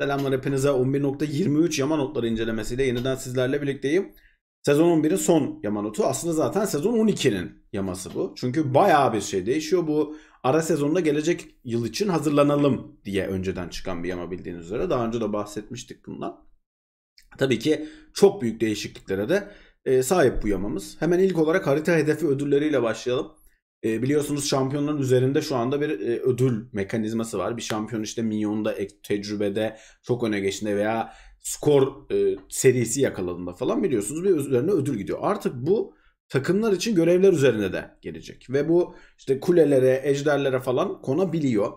Selamlar hepinize 11.23 Yama notları incelemesiyle yeniden sizlerle birlikteyim. Sezon 11'in son Yama notu. Aslında zaten sezon 12'nin Yaması bu. Çünkü bayağı bir şey değişiyor. Bu ara sezonda gelecek yıl için hazırlanalım diye önceden çıkan bir Yama bildiğiniz üzere. Daha önce de bahsetmiştik bundan. Tabii ki çok büyük değişikliklere de e, sahip bu Yamamız. Hemen ilk olarak harita hedefi ödülleriyle başlayalım. E, biliyorsunuz şampiyonların üzerinde şu anda bir e, ödül mekanizması var. Bir şampiyon işte milyonda tecrübede çok öne geçtiğinde veya skor e, serisi yakaladığında falan biliyorsunuz bir üzerine ödül gidiyor. Artık bu takımlar için görevler üzerine de gelecek. Ve bu işte kulelere, ejderlere falan konabiliyor.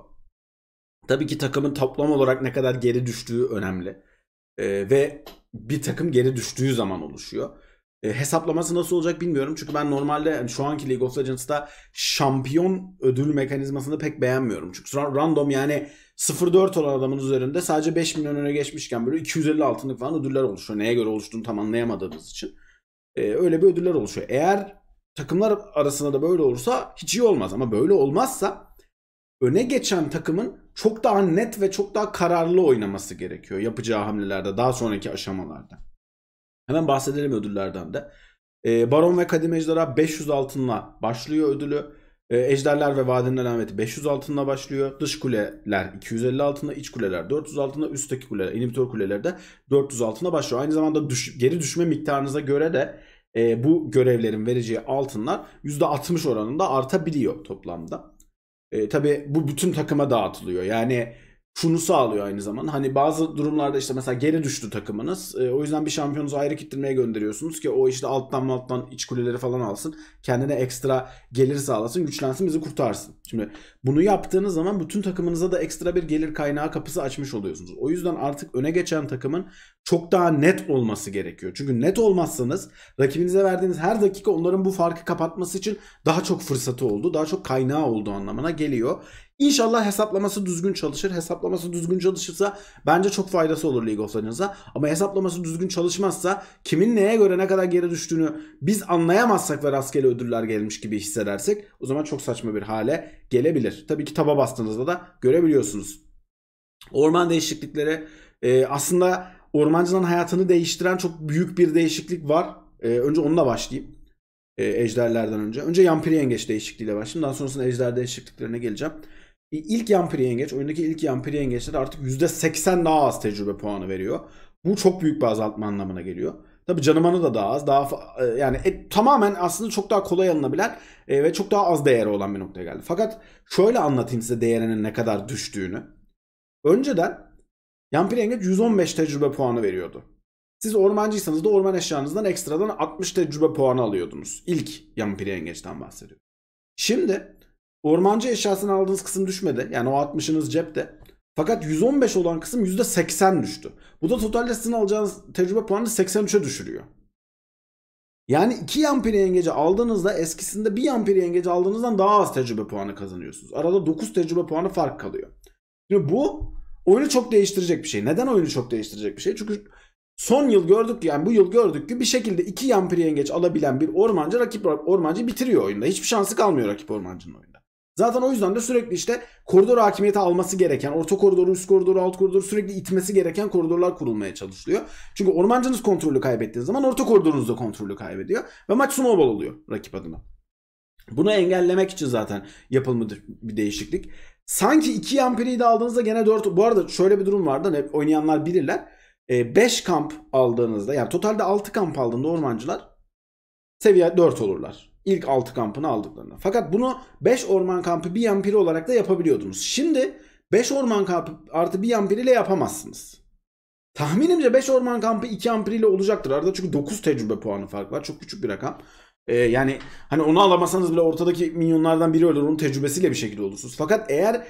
Tabii ki takımın toplam olarak ne kadar geri düştüğü önemli. E, ve bir takım geri düştüğü zaman oluşuyor. E, hesaplaması nasıl olacak bilmiyorum. Çünkü ben normalde yani şu anki League of Legends'ta şampiyon ödül mekanizmasını pek beğenmiyorum. Çünkü random yani 0-4 olan adamın üzerinde sadece 5 milyon öne geçmişken böyle 250 altınlık falan ödüller oluşuyor. Neye göre oluştuğunu tam anlayamadığımız için. E, öyle bir ödüller oluşuyor. Eğer takımlar arasında da böyle olursa hiç iyi olmaz. Ama böyle olmazsa öne geçen takımın çok daha net ve çok daha kararlı oynaması gerekiyor yapacağı hamlelerde daha sonraki aşamalarda. Hemen bahsedelim ödüllerden de. E, Baron ve Kadim Ejderha 500 altınla başlıyor ödülü. E, Ejderler ve Vadinin Alameti 500 altınla başlıyor. Dış kuleler 250 altında, iç kuleler 400 altında, üstteki kuleler, inhibitor kuleleri de 400 altında başlıyor. Aynı zamanda düş, geri düşme miktarınıza göre de e, bu görevlerin vereceği altınlar %60 oranında artabiliyor toplamda. E, tabii bu bütün takıma dağıtılıyor. Yani şunu sağlıyor aynı zaman Hani bazı durumlarda işte mesela geri düştü takımınız. E, o yüzden bir şampiyonuzu ayrı kitlemeye gönderiyorsunuz ki o işte alttan alttan iç kuleleri falan alsın. Kendine ekstra gelir sağlasın, güçlensin, bizi kurtarsın. Şimdi bunu yaptığınız zaman bütün takımınıza da ekstra bir gelir kaynağı kapısı açmış oluyorsunuz. O yüzden artık öne geçen takımın çok daha net olması gerekiyor. Çünkü net olmazsanız rakibinize verdiğiniz her dakika onların bu farkı kapatması için daha çok fırsatı oldu, daha çok kaynağı olduğu anlamına geliyor. İnşallah hesaplaması düzgün çalışır. Hesaplaması düzgün çalışırsa bence çok faydası olur League of Legends'a. Ama hesaplaması düzgün çalışmazsa kimin neye göre ne kadar geri düştüğünü biz anlayamazsak ve rastgele ödüller gelmiş gibi hissedersek o zaman çok saçma bir hale gelebilir. Tabii ki taba bastığınızda da görebiliyorsunuz. Orman değişiklikleri e, aslında ormancının hayatını değiştiren çok büyük bir değişiklik var. E, önce onunla başlayayım e, ejderlerden önce. Önce Yampiri Yengeç değişikliğiyle başlayayım. Daha sonrasında ejder değişikliklerine geleceğim. E, ilk Yampiri yengeç, oyundaki ilk Yampiri yengeçler artık %80 daha az tecrübe puanı veriyor. Bu çok büyük bir azaltma anlamına geliyor. Tabi canımanı da daha az. Daha e, yani e, tamamen aslında çok daha kolay alınabilen e, ve çok daha az değeri olan bir noktaya geldi. Fakat şöyle anlatayım size değerinin ne kadar düştüğünü. Önceden Yampir Yengeç 115 tecrübe puanı veriyordu. Siz ormancıysanız da orman eşyanızdan ekstradan 60 tecrübe puanı alıyordunuz. İlk Yampir Yengeç'ten bahsediyorum. Şimdi Ormancı eşyasını aldığınız kısım düşmedi. Yani o 60'ınız cepte. Fakat 115 olan kısım %80 düştü. Bu da totalde sizin alacağınız tecrübe puanını 83'e düşürüyor. Yani iki yampiri yengeci aldığınızda eskisinde bir yampiri yengeci aldığınızdan daha az tecrübe puanı kazanıyorsunuz. Arada 9 tecrübe puanı fark kalıyor. Şimdi bu oyunu çok değiştirecek bir şey. Neden oyunu çok değiştirecek bir şey? Çünkü son yıl gördük yani bu yıl gördük ki bir şekilde iki yampiri yengeç alabilen bir ormancı rakip ormancı bitiriyor oyunda. Hiçbir şansı kalmıyor rakip ormancının oyunda. Zaten o yüzden de sürekli işte koridor hakimiyeti alması gereken, orta koridoru, üst koridoru, alt koridoru sürekli itmesi gereken koridorlar kurulmaya çalışılıyor. Çünkü ormancınız kontrolü kaybettiğiniz zaman orta koridorunuz da kontrolü kaybediyor. Ve maç snowball oluyor rakip adına. Bunu engellemek için zaten yapılmış bir değişiklik. Sanki 2 amperi de aldığınızda gene 4... Bu arada şöyle bir durum vardı. Hani oynayanlar bilirler. 5 ee, kamp aldığınızda yani totalde 6 kamp aldığında ormancılar seviye 4 olurlar ilk 6 kampını aldıklarını. Fakat bunu 5 orman kampı bir yampiri olarak da yapabiliyordunuz. Şimdi 5 orman kampı artı bir yampiri ile yapamazsınız. Tahminimce 5 orman kampı 2 yampiri ile olacaktır. Arada çünkü 9 tecrübe puanı fark var. Çok küçük bir rakam. Ee, yani hani onu alamasanız bile ortadaki minyonlardan biri ölür. Onun tecrübesiyle bir şekilde olursunuz. Fakat eğer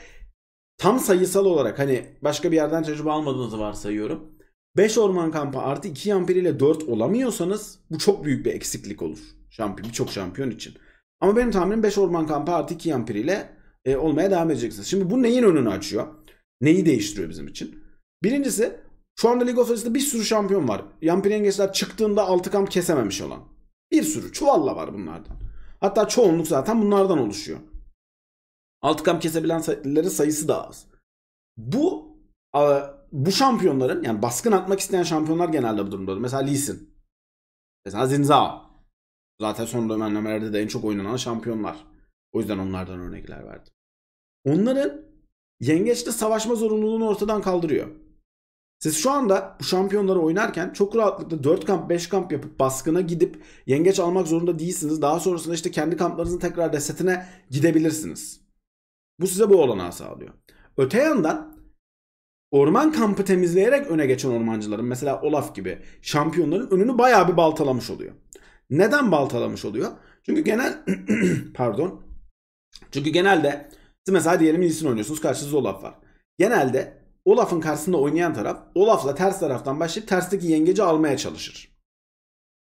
tam sayısal olarak hani başka bir yerden tecrübe almadığınızı varsayıyorum. 5 orman kampı artı 2 yampiri ile 4 olamıyorsanız bu çok büyük bir eksiklik olur. Şampiyon, birçok şampiyon için. Ama benim tahminim 5 orman kampı artı 2 yampir ile e, olmaya devam edeceksiniz. Şimdi bu neyin önünü açıyor? Neyi değiştiriyor bizim için? Birincisi şu anda League of Legends'da bir sürü şampiyon var. Yampir yengeçler çıktığında 6 kamp kesememiş olan. Bir sürü çuvalla var bunlardan. Hatta çoğunluk zaten bunlardan oluşuyor. 6 kamp kesebilenlerin sayısı da az. Bu bu şampiyonların yani baskın atmak isteyen şampiyonlar genelde bu durumda. Mesela Lee Sin. Mesela Zinza. Zaten son dönemlerde de en çok oynanan şampiyonlar. O yüzden onlardan örnekler verdim. Onların yengeçle savaşma zorunluluğunu ortadan kaldırıyor. Siz şu anda bu şampiyonları oynarken çok rahatlıkla 4 kamp 5 kamp yapıp baskına gidip yengeç almak zorunda değilsiniz. Daha sonrasında işte kendi kamplarınızın tekrar desetine gidebilirsiniz. Bu size bu olanağı sağlıyor. Öte yandan orman kampı temizleyerek öne geçen ormancıların mesela Olaf gibi şampiyonların önünü bayağı bir baltalamış oluyor. Neden baltalamış oluyor? Çünkü genel pardon. Çünkü genelde siz mesela diyelim ilsin oynuyorsunuz karşınızda Olaf var. Genelde Olaf'ın karşısında oynayan taraf Olaf'la ters taraftan başlayıp tersteki yengeci almaya çalışır.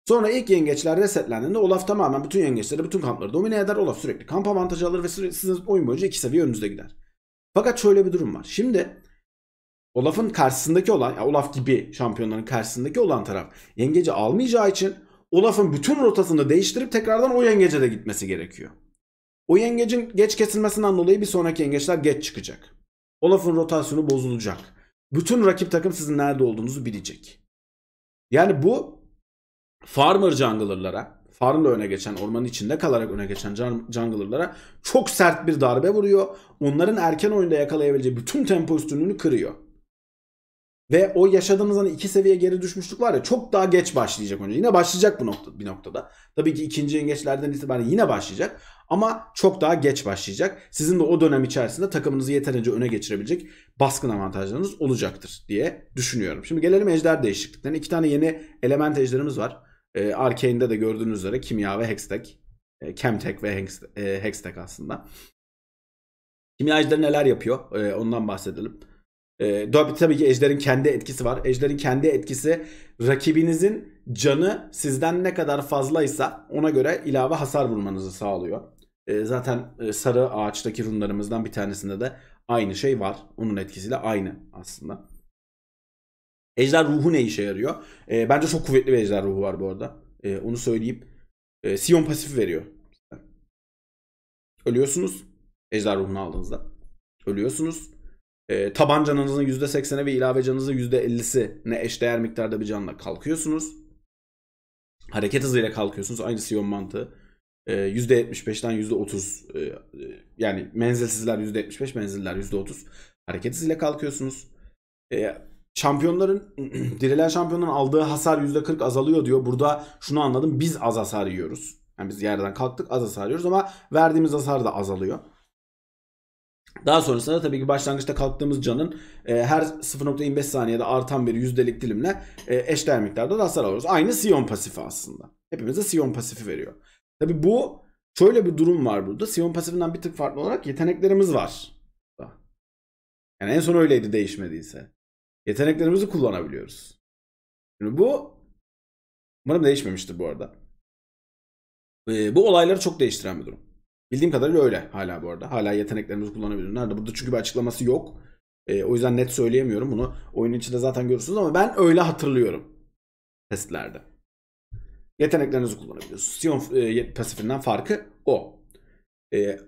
Sonra ilk yengeçler resetlendiğinde Olaf tamamen bütün yengeçleri, bütün kampları domine eder. Olaf sürekli kamp avantajı alır ve sizin oyun boyunca iki seviye önünüzde gider. Fakat şöyle bir durum var. Şimdi Olaf'ın karşısındaki olan, ya Olaf gibi şampiyonların karşısındaki olan taraf yengeci almayacağı için Olaf'ın bütün rotasını değiştirip tekrardan o yengece de gitmesi gerekiyor. O yengecin geç kesilmesinden dolayı bir sonraki yengeçler geç çıkacak. Olaf'ın rotasyonu bozulacak. Bütün rakip takım sizin nerede olduğunuzu bilecek. Yani bu farmer jungler'lara, farmla öne geçen, ormanın içinde kalarak öne geçen jungler'lara çok sert bir darbe vuruyor. Onların erken oyunda yakalayabileceği bütün tempo üstünlüğünü kırıyor. Ve o yaşadığımız hani iki seviye geri düşmüşlük var ya çok daha geç başlayacak önce. Yine başlayacak bu nokta, bir noktada. Tabii ki ikinci yengeçlerden itibaren yine başlayacak. Ama çok daha geç başlayacak. Sizin de o dönem içerisinde takımınızı yeterince öne geçirebilecek baskın avantajlarınız olacaktır diye düşünüyorum. Şimdi gelelim ejder değişikliklerine. İki tane yeni element ejderimiz var. E, Arcane'de de gördüğünüz üzere kimya ve hextech. E, chemtech ve hextech, e, hextech aslında. Kimya ejderi neler yapıyor? E, ondan bahsedelim. E, ee, tabii, tabii ki Ejder'in kendi etkisi var. Ejder'in kendi etkisi rakibinizin canı sizden ne kadar fazlaysa ona göre ilave hasar vurmanızı sağlıyor. Ee, e, zaten sarı ağaçtaki runlarımızdan bir tanesinde de aynı şey var. Onun etkisiyle aynı aslında. Ejder ruhu ne işe yarıyor? E, bence çok kuvvetli bir ejder ruhu var bu arada. E, onu söyleyeyim. E, Sion pasifi veriyor. Ölüyorsunuz. Ejder ruhunu aldığınızda. Ölüyorsunuz e, tabancanızın %80'e ve ilave canınızın %50'sine eşdeğer miktarda bir canla kalkıyorsunuz. Hareket hızıyla kalkıyorsunuz. Aynı Sion mantığı. Ee, e, %75'den %30 e, yani menzilsizler %75 menziller %30 hareket hızıyla kalkıyorsunuz. E, şampiyonların dirilen şampiyonların aldığı hasar %40 azalıyor diyor. Burada şunu anladım biz az hasar yiyoruz. Yani biz yerden kalktık az hasar yiyoruz ama verdiğimiz hasar da azalıyor. Daha sonrasında tabii ki başlangıçta kalktığımız canın e, her 0.25 saniyede artan bir yüzdelik dilimle e, eşdeğer miktarda da hasar alıyoruz. Aynı Sion pasifi aslında. Hepimize Sion pasifi veriyor. Tabii bu şöyle bir durum var burada. Sion pasifinden bir tık farklı olarak yeteneklerimiz var. Yani en son öyleydi değişmediyse. Yeteneklerimizi kullanabiliyoruz. Şimdi bu umarım değişmemiştir bu arada. E, bu olayları çok değiştiren bir durum. Bildiğim kadarıyla öyle hala bu arada. Hala yeteneklerimizi kullanabiliriz. Nerede? Burada çünkü bir açıklaması yok. E, o yüzden net söyleyemiyorum bunu. Oyun içinde zaten görürsünüz ama ben öyle hatırlıyorum. Testlerde. Yeteneklerinizi kullanabiliyorsunuz. Sion e, pasifinden farkı o. E,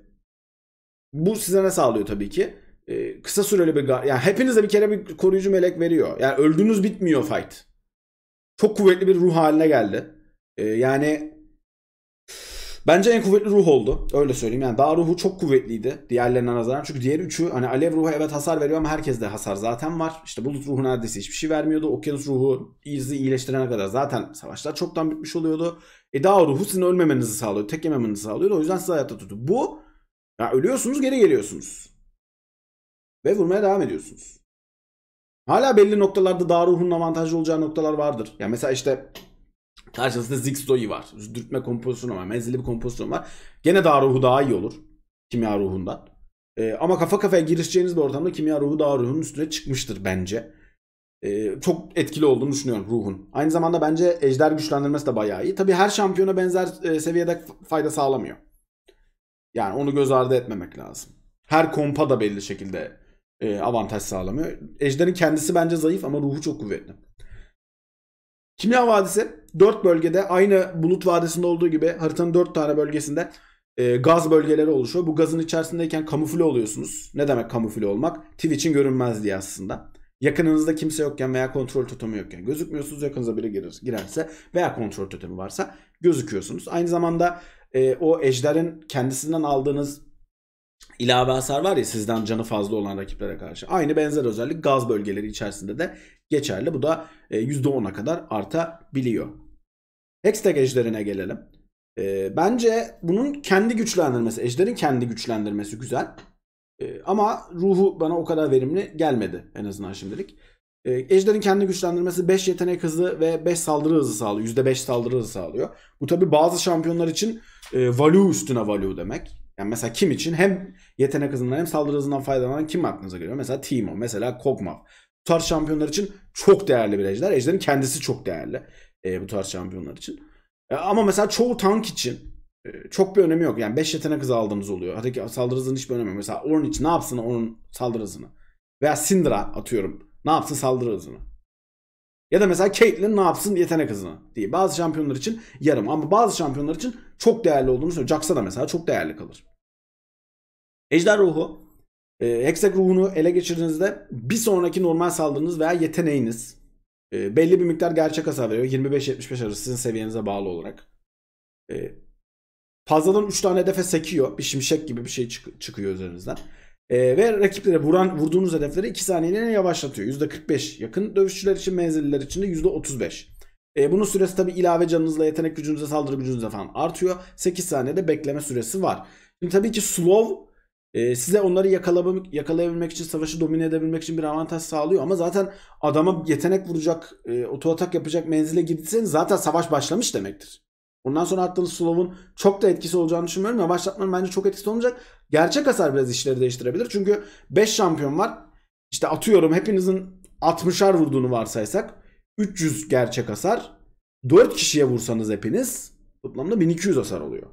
bu size ne sağlıyor tabii ki? E, kısa süreli bir... Yani hepinize bir kere bir koruyucu melek veriyor. Yani öldüğünüz bitmiyor fight. Çok kuvvetli bir ruh haline geldi. E, yani Bence en kuvvetli ruh oldu. Öyle söyleyeyim. Yani daha ruhu çok kuvvetliydi diğerlerine nazaran. Çünkü diğer üçü hani alev ruhu evet hasar veriyor ama herkeste hasar zaten var. İşte bulut ruhu neredeyse hiçbir şey vermiyordu. Okyanus ruhu izi iyileştirene kadar zaten savaşlar çoktan bitmiş oluyordu. E daha ruhu sizin ölmemenizi sağlıyor. Tek yememenizi sağlıyor. O yüzden sizi hayatta tutuyor. Bu ya ölüyorsunuz geri geliyorsunuz. Ve vurmaya devam ediyorsunuz. Hala belli noktalarda daha ruhun avantajlı olacağı noktalar vardır. Ya yani mesela işte Karşısında Zig Zoi var. Dürtme kompozisyonu var. Menzilli bir kompozisyon var. Gene daha ruhu daha iyi olur. Kimya ruhundan. Ee, ama kafa kafaya girişeceğiniz bir ortamda kimya ruhu daha ruhunun üstüne çıkmıştır bence. Ee, çok etkili olduğunu düşünüyorum ruhun. Aynı zamanda bence ejder güçlendirmesi de bayağı iyi. Tabii her şampiyona benzer e, seviyede fayda sağlamıyor. Yani onu göz ardı etmemek lazım. Her kompa da belli şekilde e, avantaj sağlamıyor. Ejder'in kendisi bence zayıf ama ruhu çok kuvvetli. Kimya Vadisi dört bölgede aynı Bulut Vadisi'nde olduğu gibi haritanın dört tane bölgesinde e, gaz bölgeleri oluşuyor. Bu gazın içerisindeyken kamufle oluyorsunuz. Ne demek kamufle olmak? Twitch'in diye aslında. Yakınınızda kimse yokken veya kontrol totemi yokken gözükmüyorsunuz. Yakınıza biri girer, girerse veya kontrol totemi varsa gözüküyorsunuz. Aynı zamanda e, o ejderin kendisinden aldığınız ilave hasar var ya sizden canı fazla olan rakiplere karşı. Aynı benzer özellik gaz bölgeleri içerisinde de geçerli. Bu da %10'a e, kadar artabiliyor. Hextech ejderine gelelim. E, bence bunun kendi güçlendirmesi, ejderin kendi güçlendirmesi güzel. E, ama ruhu bana o kadar verimli gelmedi en azından şimdilik. ejderin kendi güçlendirmesi 5 yetenek hızı ve 5 saldırı hızı sağlıyor. %5 saldırı hızı sağlıyor. Bu tabi bazı şampiyonlar için value üstüne value demek. Yani mesela kim için hem yetenek hızından hem saldırı hızından faydalanan kim aklınıza geliyor? Mesela Timo, mesela Kog'Maw. Bu tarz şampiyonlar için çok değerli bir ejder. Ejderin kendisi çok değerli e, bu tarz şampiyonlar için. E, ama mesela çoğu tank için e, çok bir önemi yok. Yani 5 yetenek hızı aldığınız oluyor. Hatta saldırı hızının hiçbir önemi yok. Mesela Ornn için ne yapsın onun saldırı hızını? Veya Syndra atıyorum. Ne yapsın saldırı hızını? Ya da mesela Caitlyn ne yapsın yetenek hızını diye. Bazı şampiyonlar için yarım ama bazı şampiyonlar için çok değerli olduğunu söylüyor. Jax'a da mesela çok değerli kalır. Ejder ruhu e, Hextech ruhunu ele geçirdiğinizde bir sonraki normal saldırınız veya yeteneğiniz e, belli bir miktar gerçek hasar veriyor. 25-75 arası sizin seviyenize bağlı olarak. E, fazladan 3 tane hedefe sekiyor. Bir şimşek gibi bir şey çık- çıkıyor üzerinizden. E, ve rakiplere vuran vurduğunuz hedefleri 2 saniyeliğine yavaşlatıyor. %45 yakın dövüşçüler için menzilliler için de %35. E, bunun süresi tabi ilave canınızla, yetenek gücünüze, saldırı gücünüze falan artıyor. 8 saniyede bekleme süresi var. Şimdi tabii ki slow e, size onları yakalamak, yakalayabilmek için, savaşı domine edebilmek için bir avantaj sağlıyor. Ama zaten adama yetenek vuracak, e, oto atak yapacak menzile gitseniz zaten savaş başlamış demektir. Ondan sonra attığınız slow'un çok da etkisi olacağını düşünmüyorum. Yavaşlatmanın bence çok etkisi olacak. Gerçek hasar biraz işleri değiştirebilir. Çünkü 5 şampiyon var. İşte atıyorum hepinizin 60'ar vurduğunu varsaysak 300 gerçek hasar. 4 kişiye vursanız hepiniz toplamda 1200 hasar oluyor.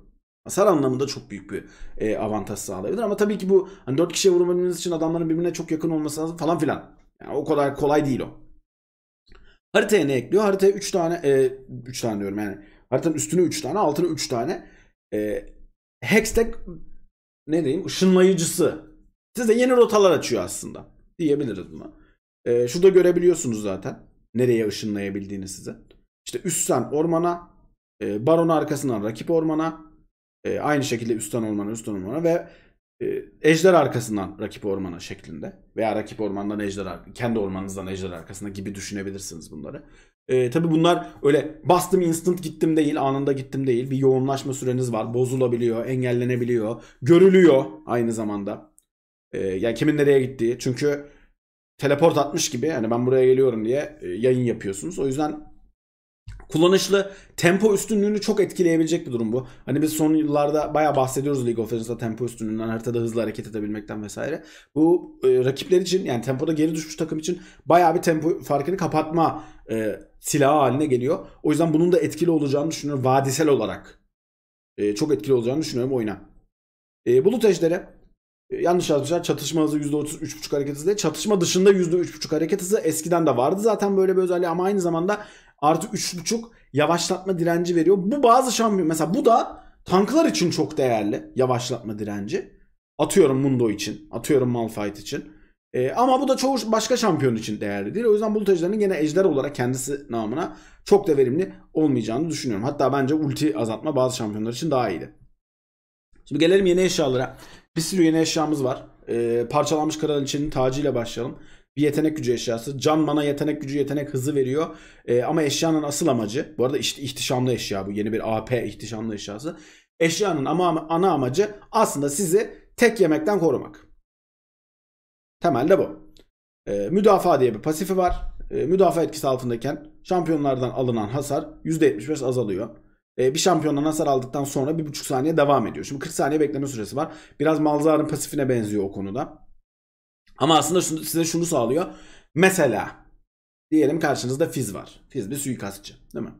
Hasar anlamında çok büyük bir e, avantaj sağlayabilir. Ama tabii ki bu hani 4 kişiye vurabilmeniz için adamların birbirine çok yakın olması lazım falan filan. Yani o kadar kolay değil o. Haritaya ne ekliyor? Haritaya 3 tane, e, tane diyorum yani. Haritanın üstüne 3 tane, altına 3 tane. E, Hextech ne diyeyim? Işınlayıcısı. Size yeni rotalar açıyor aslında. Diyebiliriz buna. E, şurada görebiliyorsunuz zaten. Nereye ışınlayabildiğini size. İşte üstten ormana, e, baron arkasından rakip ormana, e, aynı şekilde üstten ormana, üstten ormana ve e, ejder arkasından rakip ormana şeklinde veya rakip ormandan ejder kendi ormanınızdan ejder arkasında gibi düşünebilirsiniz bunları. E, tabii bunlar öyle bastım instant gittim değil, anında gittim değil. Bir yoğunlaşma süreniz var. Bozulabiliyor, engellenebiliyor, görülüyor aynı zamanda. E, yani kimin nereye gittiği. Çünkü teleport atmış gibi yani ben buraya geliyorum diye e, yayın yapıyorsunuz. O yüzden kullanışlı. Tempo üstünlüğünü çok etkileyebilecek bir durum bu. Hani biz son yıllarda bayağı bahsediyoruz League of Legends'da tempo üstünlüğünden, haritada hızlı hareket edebilmekten vesaire. Bu e, rakipler için yani tempoda geri düşmüş takım için bayağı bir tempo farkını kapatma e, silahı haline geliyor. O yüzden bunun da etkili olacağını düşünüyorum vadisel olarak. E, çok etkili olacağını düşünüyorum oyuna. E, bulut ejderi e, yanlış yazmışlar. Çatışma hızı %33.5 hareket hızı değil. Çatışma dışında %3.5 hareket hızı. Eskiden de vardı zaten böyle bir özelliği ama aynı zamanda artı 3.5 yavaşlatma direnci veriyor. Bu bazı şampiyon mesela bu da tanklar için çok değerli yavaşlatma direnci. Atıyorum Mundo için, atıyorum Malphite için. E, ama bu da çoğu başka şampiyon için değerli değil. O yüzden bulut ejderinin gene ejder olarak kendisi namına çok da verimli olmayacağını düşünüyorum. Hatta bence ulti azaltma bazı şampiyonlar için daha iyiydi. Şimdi gelelim yeni eşyalara. Bir sürü yeni eşyamız var. E, parçalanmış kraliçenin tacıyla başlayalım bir yetenek gücü eşyası. Can mana yetenek gücü yetenek hızı veriyor. E, ama eşyanın asıl amacı bu arada işte ihtişamlı eşya bu yeni bir AP ihtişamlı eşyası. Eşyanın ama ana amacı aslında sizi tek yemekten korumak. Temelde bu. E, müdafaa diye bir pasifi var. E, müdafaa etkisi altındayken şampiyonlardan alınan hasar %75 azalıyor. E, bir şampiyondan hasar aldıktan sonra 1,5 saniye devam ediyor. Şimdi 40 saniye bekleme süresi var. Biraz Malzahar'ın pasifine benziyor o konuda. Ama aslında şunu, size şunu sağlıyor. Mesela diyelim karşınızda Fizz var. Fizz bir suikastçı değil mi?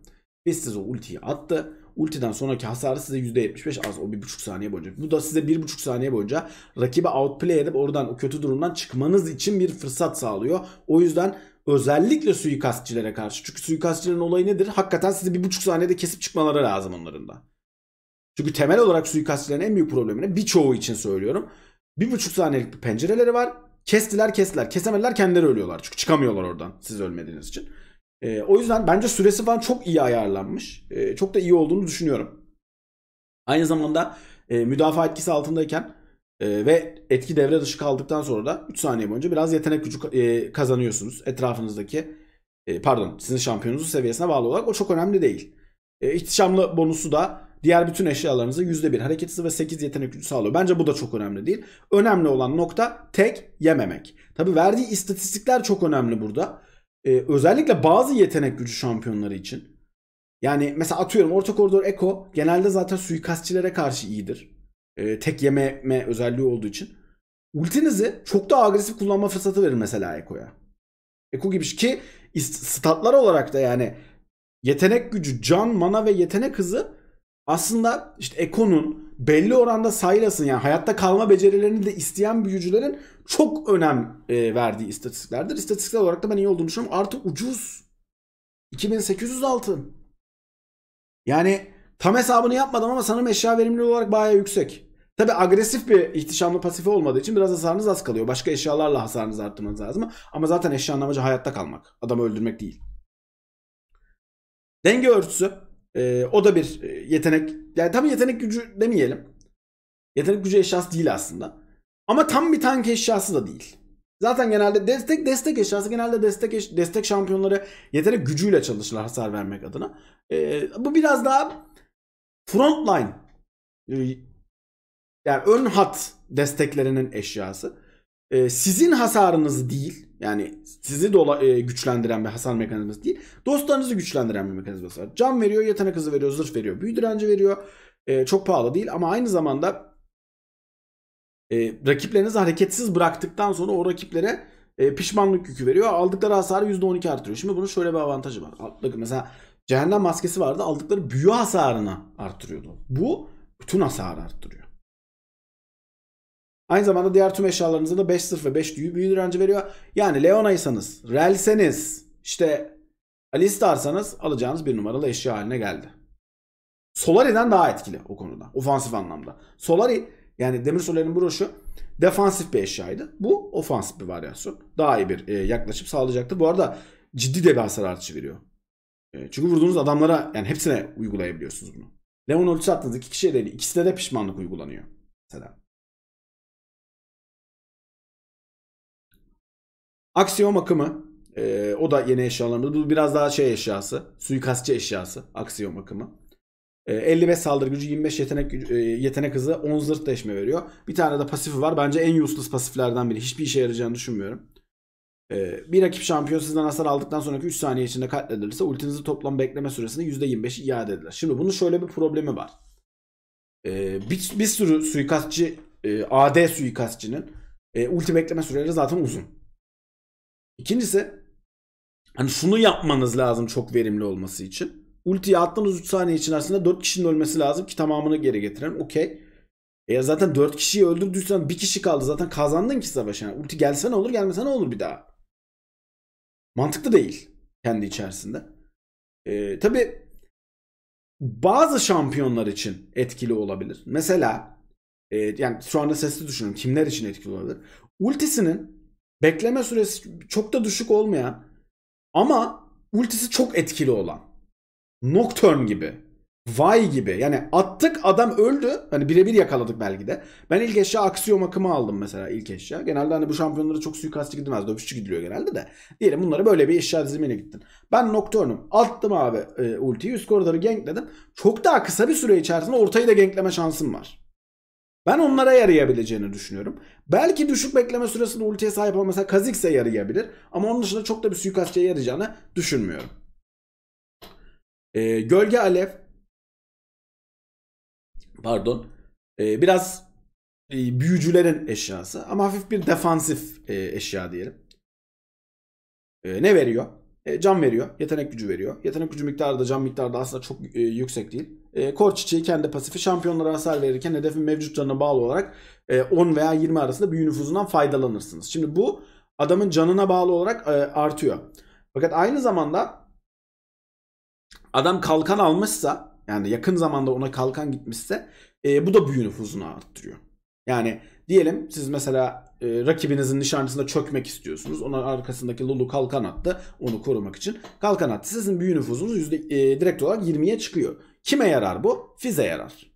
Fizz size o ultiyi attı. Ultiden sonraki hasarı size %75 az o 1,5 saniye boyunca. Bu da size 1,5 saniye boyunca rakibi outplay edip oradan o kötü durumdan çıkmanız için bir fırsat sağlıyor. O yüzden özellikle suikastçilere karşı. Çünkü suikastçilerin olayı nedir? Hakikaten sizi 1,5 saniyede kesip çıkmaları lazım onların da. Çünkü temel olarak suikastçilerin en büyük problemini birçoğu için söylüyorum. 1,5 saniyelik bir pencereleri var Kestiler kestiler. Kesemediler kendileri ölüyorlar. Çünkü çıkamıyorlar oradan siz ölmediğiniz için. E, o yüzden bence süresi falan çok iyi ayarlanmış. E, çok da iyi olduğunu düşünüyorum. Aynı zamanda e, müdafaa etkisi altındayken e, ve etki devre dışı kaldıktan sonra da 3 saniye boyunca biraz yetenek gücü e, kazanıyorsunuz. Etrafınızdaki e, pardon sizin şampiyonunuzun seviyesine bağlı olarak o çok önemli değil. E, ihtişamlı bonusu da diğer bütün eşyalarınızı %1 hareket hızı ve 8 yetenek gücü sağlıyor. Bence bu da çok önemli değil. Önemli olan nokta tek yememek. Tabi verdiği istatistikler çok önemli burada. Ee, özellikle bazı yetenek gücü şampiyonları için. Yani mesela atıyorum orta koridor Eko genelde zaten suikastçilere karşı iyidir. Ee, tek yememe özelliği olduğu için. Ultinizi çok daha agresif kullanma fırsatı verir mesela Eko'ya. Eko gibi ki statlar olarak da yani yetenek gücü, can, mana ve yetenek hızı aslında işte Eko'nun belli oranda Sayras'ın yani hayatta kalma becerilerini de isteyen büyücülerin çok önem e, verdiği istatistiklerdir. İstatistiksel olarak da ben iyi olduğunu düşünüyorum. Artı ucuz. 2800 altın. Yani tam hesabını yapmadım ama sanırım eşya verimli olarak baya yüksek. Tabi agresif bir ihtişamlı pasifi olmadığı için biraz hasarınız az kalıyor. Başka eşyalarla hasarınızı arttırmanız lazım. Ama zaten eşyanın amacı hayatta kalmak. Adamı öldürmek değil. Denge örtüsü. E, o da bir e, yetenek. Yani tam yetenek gücü demeyelim. Yetenek gücü eşyası değil aslında. Ama tam bir tank eşyası da değil. Zaten genelde destek destek eşyası genelde destek eş, destek şampiyonları yetenek gücüyle çalışırlar hasar vermek adına. E, bu biraz daha frontline e, yani ön hat desteklerinin eşyası e, sizin hasarınız değil yani sizi dola, e, güçlendiren bir hasar mekanizması değil. Dostlarınızı güçlendiren bir mekanizması var. Can veriyor, yetenek hızı veriyor, zırh veriyor, büyü direnci veriyor. E, çok pahalı değil ama aynı zamanda e, rakiplerinizi hareketsiz bıraktıktan sonra o rakiplere e, pişmanlık yükü veriyor. Aldıkları hasarı %12 artırıyor. Şimdi bunun şöyle bir avantajı var. Bakın mesela cehennem maskesi vardı aldıkları büyü hasarını arttırıyordu. Bu bütün hasarı arttırıyor. Aynı zamanda diğer tüm eşyalarınıza da 5 sıfır ve 5 düğü büyü direnci veriyor. Yani Leona'ysanız, Rel'seniz, işte Alistar'sanız alacağınız bir numaralı eşya haline geldi. Solari'den daha etkili o konuda. Ofansif anlamda. Solari yani Demir Soler'in broşu defansif bir eşyaydı. Bu ofansif bir varyasyon. Daha iyi bir e, yaklaşım sağlayacaktı. Bu arada ciddi de bir hasar artışı veriyor. E, çünkü vurduğunuz adamlara yani hepsine uygulayabiliyorsunuz bunu. Leon ulti attığınız iki kişiye değil ikisine de pişmanlık uygulanıyor. Mesela. Aksiyom akımı e, o da yeni eşyalarında. Bu biraz daha şey eşyası. Suikastçı eşyası. Aksiyom akımı. E, 55 saldırı gücü, 25 yetenek gücü, e, yetenek hızı, 10 zırh değişme veriyor. Bir tane de pasifi var. Bence en useless pasiflerden biri. Hiçbir işe yarayacağını düşünmüyorum. E, bir rakip şampiyon sizden hasar aldıktan sonraki 3 saniye içinde katledilirse ultinizi toplam bekleme süresinde %25 iade edilir. Şimdi bunun şöyle bir problemi var. E, bir, bir sürü suikastçı, e, AD suikastçının e, ulti bekleme süreleri zaten uzun. İkincisi hani şunu yapmanız lazım çok verimli olması için. Ultiyi attığınız 3 saniye içerisinde 4 kişinin ölmesi lazım ki tamamını geri getirelim. Okey. Eğer zaten 4 kişiyi öldürdüysen bir kişi kaldı zaten kazandın ki savaşı. Yani ulti gelse ne olur gelmese ne olur bir daha. Mantıklı değil kendi içerisinde. Ee, Tabi bazı şampiyonlar için etkili olabilir. Mesela e, yani şu anda sesli düşünün kimler için etkili olabilir. Ultisinin bekleme süresi çok da düşük olmayan ama ultisi çok etkili olan. Nocturne gibi. Vay gibi. Yani attık adam öldü. Hani birebir yakaladık belki de. Ben ilk eşya aksiyom akımı aldım mesela ilk eşya. Genelde hani bu şampiyonlara çok suikastçı gidilmez. Dövüşçü gidiliyor genelde de. Diyelim bunları böyle bir eşya dizimiyle gittin. Ben Nocturne'um. Attım abi e, ultiyi. Üst koridoru gankledim. Çok daha kısa bir süre içerisinde ortayı da gankleme şansım var. Ben onlara yarayabileceğini düşünüyorum. Belki düşük bekleme süresinde ultiye sahip olmasa mesela Kazikse yarayabilir. Ama onun dışında çok da bir suikastçıya yarayacağını düşünmüyorum. Ee, gölge Alev. Pardon. Ee, biraz e, büyücülerin eşyası. Ama hafif bir defansif e, eşya diyelim. E, ne veriyor? E, can veriyor. Yetenek gücü veriyor. Yetenek gücü miktarı da cam miktarı da aslında çok e, yüksek değil. E, kor çiçeği kendi pasifi şampiyonlara hasar verirken hedefin mevcutlarına bağlı olarak e, 10 veya 20 arasında büyü nüfuzundan faydalanırsınız. Şimdi bu adamın canına bağlı olarak e, artıyor. Fakat aynı zamanda adam kalkan almışsa yani yakın zamanda ona kalkan gitmişse e, bu da büyü nüfuzunu arttırıyor. Yani diyelim siz mesela e, rakibinizin nişancısına çökmek istiyorsunuz. onun arkasındaki Lulu kalkan attı onu korumak için. Kalkan attı sizin büyü nüfuzunuz yüzde, e, direkt olarak 20'ye çıkıyor. Kime yarar bu? Fize yarar.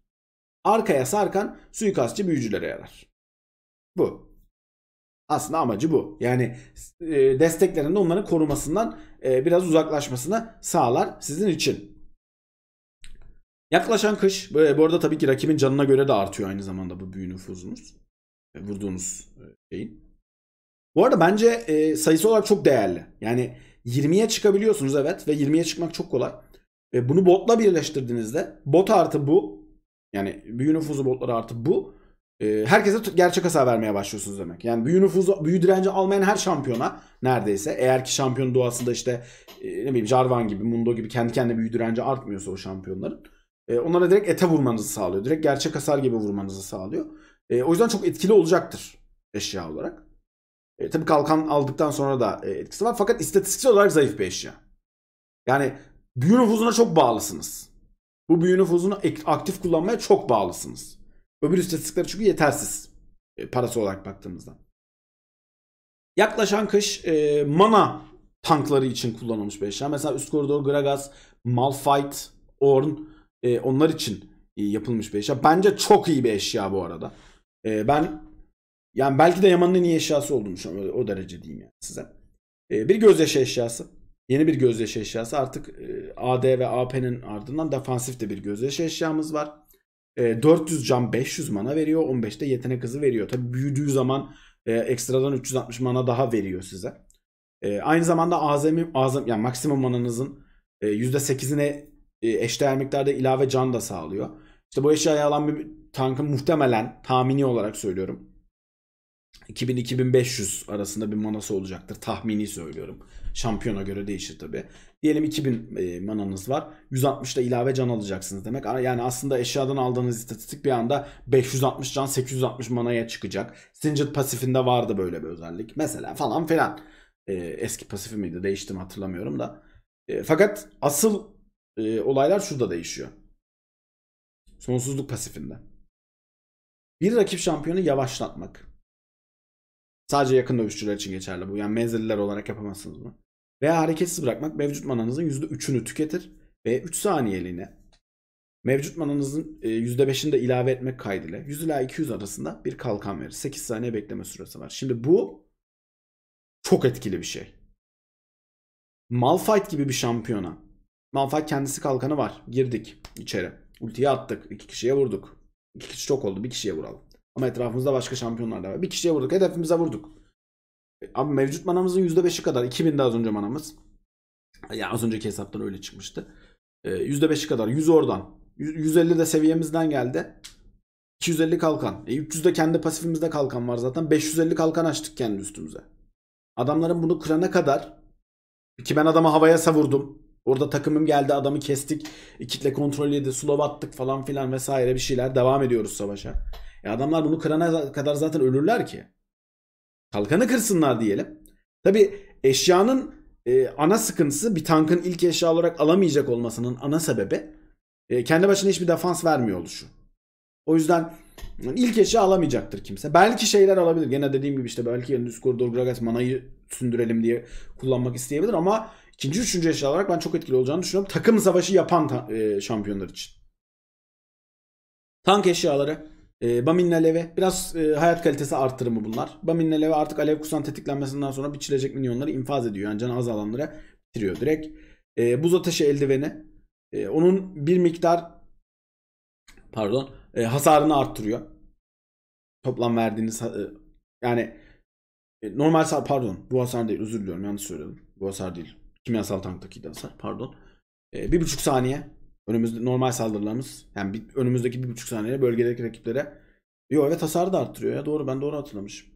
Arkaya sarkan suikastçı büyücülere yarar. Bu. Aslında amacı bu. Yani e, desteklerinde onların korumasından e, biraz uzaklaşmasını sağlar sizin için. Yaklaşan kış, bu arada tabii ki rakibin canına göre de artıyor aynı zamanda bu büyü nüfuzunuz. E, vurduğunuz e, şeyin. Bu arada bence e, sayısı olarak çok değerli. Yani 20'ye çıkabiliyorsunuz evet ve 20'ye çıkmak çok kolay ve bunu botla birleştirdiğinizde bot artı bu yani büyü nüfuzu botları artı bu e, herkese gerçek hasar vermeye başlıyorsunuz demek. Yani büyü nüfuzu, büyü direnci almayan her şampiyona neredeyse eğer ki şampiyon doğasında işte e, ne bileyim Jarvan gibi, Mundo gibi kendi kendine büyü direnci artmıyorsa o şampiyonların e, onlara direkt ete vurmanızı sağlıyor. Direkt gerçek hasar gibi vurmanızı sağlıyor. E, o yüzden çok etkili olacaktır eşya olarak. E, tabii kalkan aldıktan sonra da e, etkisi var fakat istatistiksel olarak zayıf bir eşya. Yani büyü nüfuzuna çok bağlısınız. Bu büyü nüfuzunu aktif kullanmaya çok bağlısınız. Öbür istatistikler çünkü yetersiz. E, parası olarak baktığımızda. Yaklaşan kış e, mana tankları için kullanılmış bir eşya. Mesela üst koridor Gragas, Malphite, Orn e, onlar için e, yapılmış bir eşya. Bence çok iyi bir eşya bu arada. E, ben yani belki de Yaman'ın en iyi eşyası olduğunu düşünüyorum. O derece diyeyim yani size. E, bir gözyaşı eşyası. Yeni bir gözyaşı eşyası artık e, AD ve AP'nin ardından defansif de bir gözyaşı eşyamız var. 400 can 500 mana veriyor. 15'te yetenek hızı veriyor. Tabi büyüdüğü zaman e, ekstradan 360 mana daha veriyor size. E, aynı zamanda azami, azam, yani maksimum mananızın %8'ine eşdeğer miktarda ilave can da sağlıyor. İşte bu eşyayı alan bir tankın muhtemelen tahmini olarak söylüyorum 2000-2500 arasında bir manası olacaktır. Tahmini söylüyorum. Şampiyona göre değişir tabi. Diyelim 2000 e, mananız var. 160 da ilave can alacaksınız demek. Yani aslında eşyadan aldığınız istatistik bir anda 560 can 860 manaya çıkacak. Singed pasifinde vardı böyle bir özellik. Mesela falan filan. E, eski pasifi miydi değiştim hatırlamıyorum da. E, fakat asıl e, olaylar şurada değişiyor. Sonsuzluk pasifinde. Bir rakip şampiyonu yavaşlatmak. Sadece yakın dövüşçüler için geçerli bu. Yani menzilliler olarak yapamazsınız bunu. Veya hareketsiz bırakmak mevcut mananızın %3'ünü tüketir ve 3 saniyeliğine mevcut mananızın %5'ini e, de ilave etmek kaydıyla 100 ila 200 arasında bir kalkan verir. 8 saniye bekleme süresi var. Şimdi bu çok etkili bir şey. Malphite gibi bir şampiyona. Malphite kendisi kalkanı var. Girdik içeri. Ultiyi attık. iki kişiye vurduk. İki kişi çok oldu. Bir kişiye vuralım. Ama etrafımızda başka şampiyonlar da var. Bir kişiye vurduk. Hedefimize vurduk. E, ama mevcut manamızın %5'i kadar. 2000'de az önce manamız. Ya yani az önceki hesaptan öyle çıkmıştı. E, %5'i kadar. 100 oradan. 150 de seviyemizden geldi. 250 kalkan. E 300 de kendi pasifimizde kalkan var zaten. 550 kalkan açtık kendi üstümüze. Adamların bunu kırana kadar ki ben adamı havaya savurdum. Orada takımım geldi adamı kestik. E, kitle kontrol yedi. Slow attık falan filan vesaire bir şeyler. Devam ediyoruz savaşa. E adamlar bunu kırana kadar zaten ölürler ki. Kalkanı kırsınlar diyelim. Tabi eşyanın e, ana sıkıntısı bir tankın ilk eşya olarak alamayacak olmasının ana sebebi e, kendi başına hiçbir defans vermiyor oluşu. O yüzden ilk eşya alamayacaktır kimse. Belki şeyler alabilir. Gene dediğim gibi işte belki üst Koridor Gragas manayı sündürelim diye kullanmak isteyebilir ama ikinci üçüncü eşya olarak ben çok etkili olacağını düşünüyorum. Takım savaşı yapan ta- e, şampiyonlar için. Tank eşyaları e, ee, Bamin'le aleve biraz e, hayat kalitesi artırımı bunlar. Bamin'le aleve artık alev kusan tetiklenmesinden sonra biçilecek minyonları infaz ediyor. Yani canı alanlara bitiriyor direkt. E, buz ateşi eldiveni. E, onun bir miktar pardon e, hasarını arttırıyor. Toplam verdiğiniz e, yani e, normal pardon bu hasar değil özür diliyorum yanlış söyledim. Bu hasar değil. Kimyasal tanktaki hasar pardon. E, bir buçuk saniye Önümüzde normal saldırılarımız yani bir, önümüzdeki bir buçuk saniyede bölgedeki rakiplere. yok evet hasar da arttırıyor ya doğru ben doğru hatırlamışım.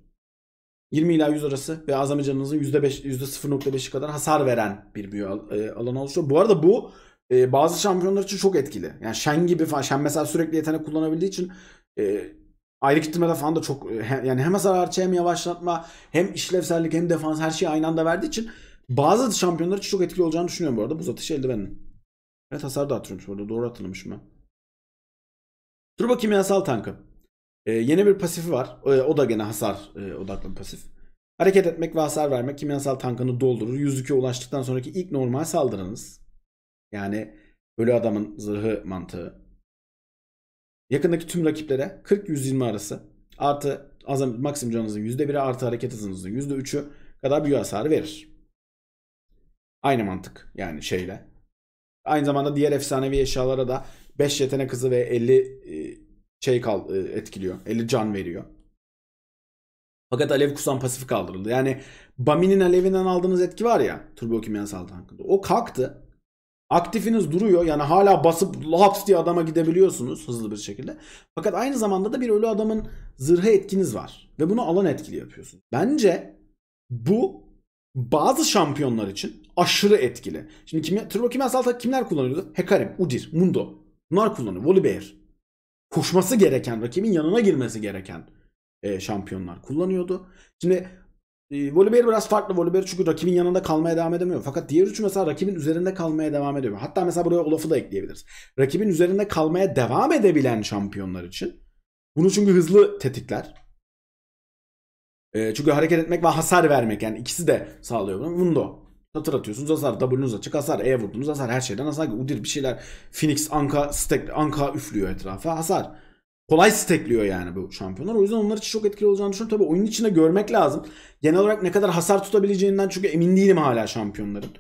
20 ila 100 arası ve azami canınızın yüzde %0.5'i kadar hasar veren bir büyü al, e, alanı oluşturuyor. Bu arada bu e, bazı şampiyonlar için çok etkili. Yani Shen gibi falan. Shen mesela sürekli yetenek kullanabildiği için e, ayrı kitleme falan da çok e, he, yani hem hasar harcı hem yavaşlatma hem işlevsellik hem defans her şeyi aynı anda verdiği için bazı şampiyonlar için çok etkili olacağını düşünüyorum bu arada buz atışı eldiveninin. Biraz hasar da artırıyormuş orada. Doğru hatırlamışım mı? Turbo kimyasal tankı. Ee, yeni bir pasifi var. Ee, o da gene hasar e, odaklı pasif. Hareket etmek ve hasar vermek kimyasal tankını doldurur. 102'ye ulaştıktan sonraki ilk normal saldırınız. Yani ölü adamın zırhı mantığı. Yakındaki tüm rakiplere 40-120 arası artı azam, maksimum canınızın %1'i artı hareket hızınızın %3'ü kadar büyü hasarı verir. Aynı mantık yani şeyle Aynı zamanda diğer efsanevi eşyalara da 5 yetenek hızı ve 50 e, şey kal e, etkiliyor. 50 can veriyor. Fakat alev kusan pasif kaldırıldı. Yani Bami'nin alevinden aldığınız etki var ya turbo kimyasal tankında. O kalktı. Aktifiniz duruyor. Yani hala basıp laps diye adama gidebiliyorsunuz hızlı bir şekilde. Fakat aynı zamanda da bir ölü adamın zırhı etkiniz var. Ve bunu alan etkili yapıyorsunuz. Bence bu bazı şampiyonlar için aşırı etkili. Şimdi kimya, tribokimyasal tak kimler kullanıyordu? Hekarim, Udir, Mundo. Bunlar kullanıyor. Volibear. Koşması gereken, rakibin yanına girmesi gereken e, şampiyonlar kullanıyordu. Şimdi e, Volibear biraz farklı. Volibear çünkü rakibin yanında kalmaya devam edemiyor. Fakat diğer üçü mesela rakibin üzerinde kalmaya devam ediyor. Hatta mesela buraya Olaf'ı da ekleyebiliriz. Rakibin üzerinde kalmaya devam edebilen şampiyonlar için. Bunu çünkü hızlı tetikler. E, çünkü hareket etmek ve hasar vermek yani ikisi de sağlıyor bunu. Mundo. Satır atıyorsunuz hasar. W'nuz açık hasar. E vurdunuz hasar. Her şeyden hasar. Udir bir şeyler. Phoenix Anka stack, Anka üflüyor etrafa. Hasar. Kolay stekliyor yani bu şampiyonlar. O yüzden onlar için çok etkili olacağını düşünüyorum. Tabii oyunun içinde görmek lazım. Genel olarak ne kadar hasar tutabileceğinden çünkü emin değilim hala şampiyonların.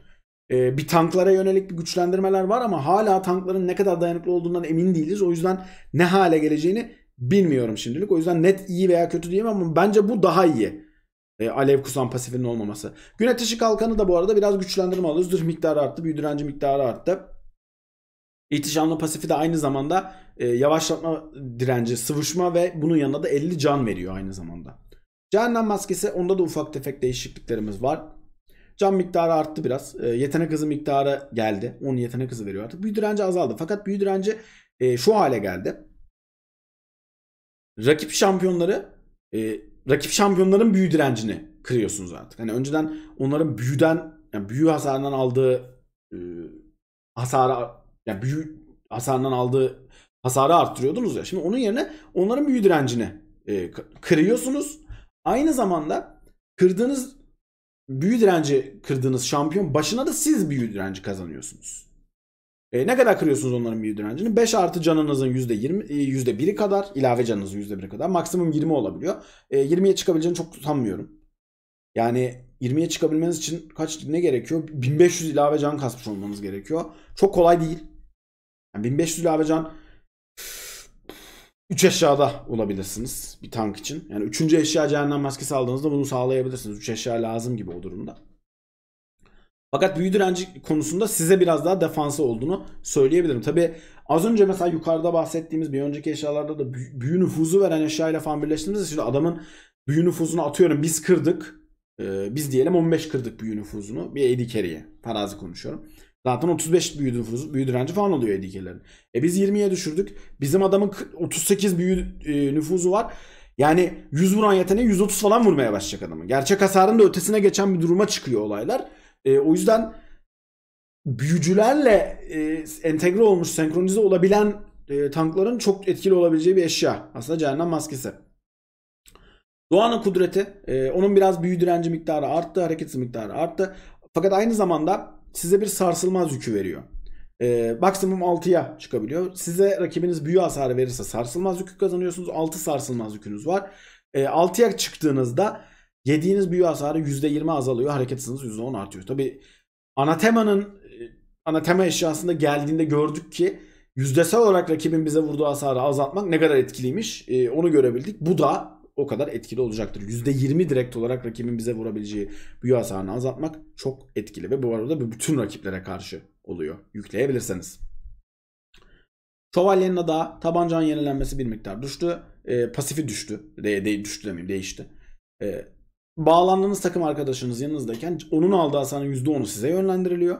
Ee, bir tanklara yönelik bir güçlendirmeler var ama hala tankların ne kadar dayanıklı olduğundan emin değiliz. O yüzden ne hale geleceğini bilmiyorum şimdilik. O yüzden net iyi veya kötü diyemem ama bence bu daha iyi. E, alev kusan pasifinin olmaması. Gün ateşi kalkanı da bu arada biraz güçlendirme alıyoruz. Dürh miktarı arttı. Büyü direnci miktarı arttı. İhtişamlı pasifi de aynı zamanda e, yavaşlatma direnci, sıvışma ve bunun yanında da 50 can veriyor aynı zamanda. Cehennem maskesi onda da ufak tefek değişikliklerimiz var. Can miktarı arttı biraz. E, yetenek hızı miktarı geldi. 10 yetenek hızı veriyor artık. Büyü direnci azaldı. Fakat büyü direnci e, şu hale geldi. Rakip şampiyonları e, rakip şampiyonların büyü direncini kırıyorsunuz artık. Hani önceden onların büyüden yani büyü hasarından aldığı e, hasara yani büyü hasarından aldığı hasarı arttırıyordunuz ya. Şimdi onun yerine onların büyü direncini e, kırıyorsunuz. Aynı zamanda kırdığınız büyü direnci kırdığınız şampiyon başına da siz büyü direnci kazanıyorsunuz. E, ne kadar kırıyorsunuz onların büyü direncini? 5 artı canınızın %20, %1'i e, kadar. ilave canınızın %1'i kadar. Maksimum 20 olabiliyor. E, 20'ye çıkabileceğini çok sanmıyorum. Yani 20'ye çıkabilmeniz için kaç ne gerekiyor? 1500 ilave can kasmış olmanız gerekiyor. Çok kolay değil. Yani 1500 ilave can 3 eşyada olabilirsiniz bir tank için. Yani 3. eşya cehennem maskesi aldığınızda bunu sağlayabilirsiniz. 3 eşya lazım gibi o durumda. Fakat büyü direnci konusunda size biraz daha defansı olduğunu söyleyebilirim. Tabi az önce mesela yukarıda bahsettiğimiz bir önceki eşyalarda da büyü nüfuzu veren eşyayla falan birleştirdiğimizde şimdi adamın büyü nüfuzunu atıyorum biz kırdık. Ee, biz diyelim 15 kırdık büyü nüfuzunu bir edikeriye Carey'e. Parazi konuşuyorum. Zaten 35 büyü nüfuzu, büyü direnci falan oluyor edikelerin. E biz 20'ye düşürdük. Bizim adamın 38 büyü e, nüfuzu var. Yani 100 vuran yeteneği 130 falan vurmaya başlayacak adamı. Gerçek hasarın da ötesine geçen bir duruma çıkıyor olaylar. E, o yüzden büyücülerle e, entegre olmuş, senkronize olabilen e, tankların çok etkili olabileceği bir eşya. Aslında cehennem maskesi. Doğanın kudreti, e, onun biraz büyü direnci miktarı arttı, hareketsiz miktarı arttı. Fakat aynı zamanda size bir sarsılmaz yükü veriyor. E, maksimum 6'ya çıkabiliyor. Size rakibiniz büyü hasarı verirse sarsılmaz yükü kazanıyorsunuz. 6 sarsılmaz yükünüz var. E, 6'ya çıktığınızda Yediğiniz büyü hasarı %20 azalıyor. Hareket hızınız %10 artıyor. Tabi Anatema'nın e, Anatema eşyasında geldiğinde gördük ki yüzdesel olarak rakibin bize vurduğu hasarı azaltmak ne kadar etkiliymiş e, onu görebildik. Bu da o kadar etkili olacaktır. %20 direkt olarak rakibin bize vurabileceği büyü hasarını azaltmak çok etkili. Ve bu arada bütün rakiplere karşı oluyor. Yükleyebilirseniz. Şövalyenin adı tabancanın yenilenmesi bir miktar düştü. E, pasifi düştü. De, de, düştü demeyeyim değişti. E, bağlandığınız takım arkadaşınız yanınızdayken onun aldığı hasanın %10'u size yönlendiriliyor.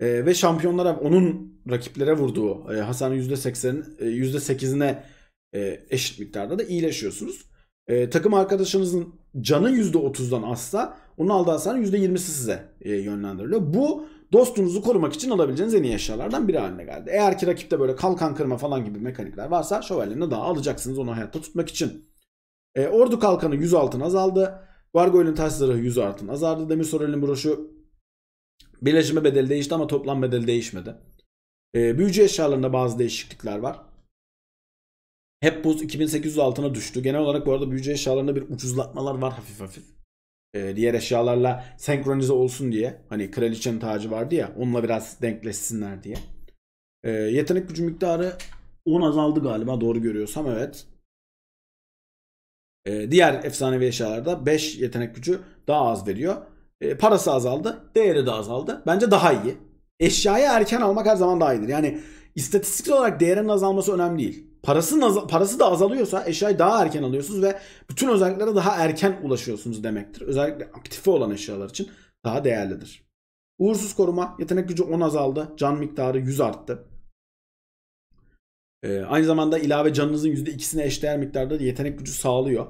E, ve şampiyonlara onun rakiplere vurduğu e, hasanın %80'in %8'ine e, eşit miktarda da iyileşiyorsunuz. E, takım arkadaşınızın canı %30'dan azsa onun aldığı hasanın %20'si size e, yönlendiriliyor. Bu dostunuzu korumak için alabileceğiniz en iyi eşyalardan biri haline geldi. Eğer ki rakipte böyle kalkan kırma falan gibi mekanikler varsa şövalyeni daha alacaksınız onu hayatta tutmak için. E, ordu kalkanı 100 altın azaldı. Gargoyle'ın taş zırhı 100 artın azardı. Demir Sorel'in broşu birleşme bedeli değişti ama toplam bedeli değişmedi. E, büyücü eşyalarında bazı değişiklikler var. Hep buz 2800 altına düştü. Genel olarak bu arada büyücü eşyalarında bir ucuzlatmalar var hafif hafif. E, diğer eşyalarla senkronize olsun diye. Hani kraliçenin tacı vardı ya onunla biraz denkleşsinler diye. E, yetenek gücü miktarı 10 azaldı galiba doğru görüyorsam evet. Ee, diğer efsanevi eşyalarda 5 yetenek gücü daha az veriyor. E, parası azaldı, değeri de azaldı. Bence daha iyi. Eşyayı erken almak her zaman daha iyidir. Yani istatistiksel olarak değerinin azalması önemli değil. Parası, parası da azalıyorsa eşyayı daha erken alıyorsunuz ve bütün özelliklere daha erken ulaşıyorsunuz demektir. Özellikle aktifi olan eşyalar için daha değerlidir. Uğursuz koruma yetenek gücü 10 azaldı, can miktarı 100 arttı. Ee, aynı zamanda ilave canınızın %2'sine eşdeğer miktarda yetenek gücü sağlıyor.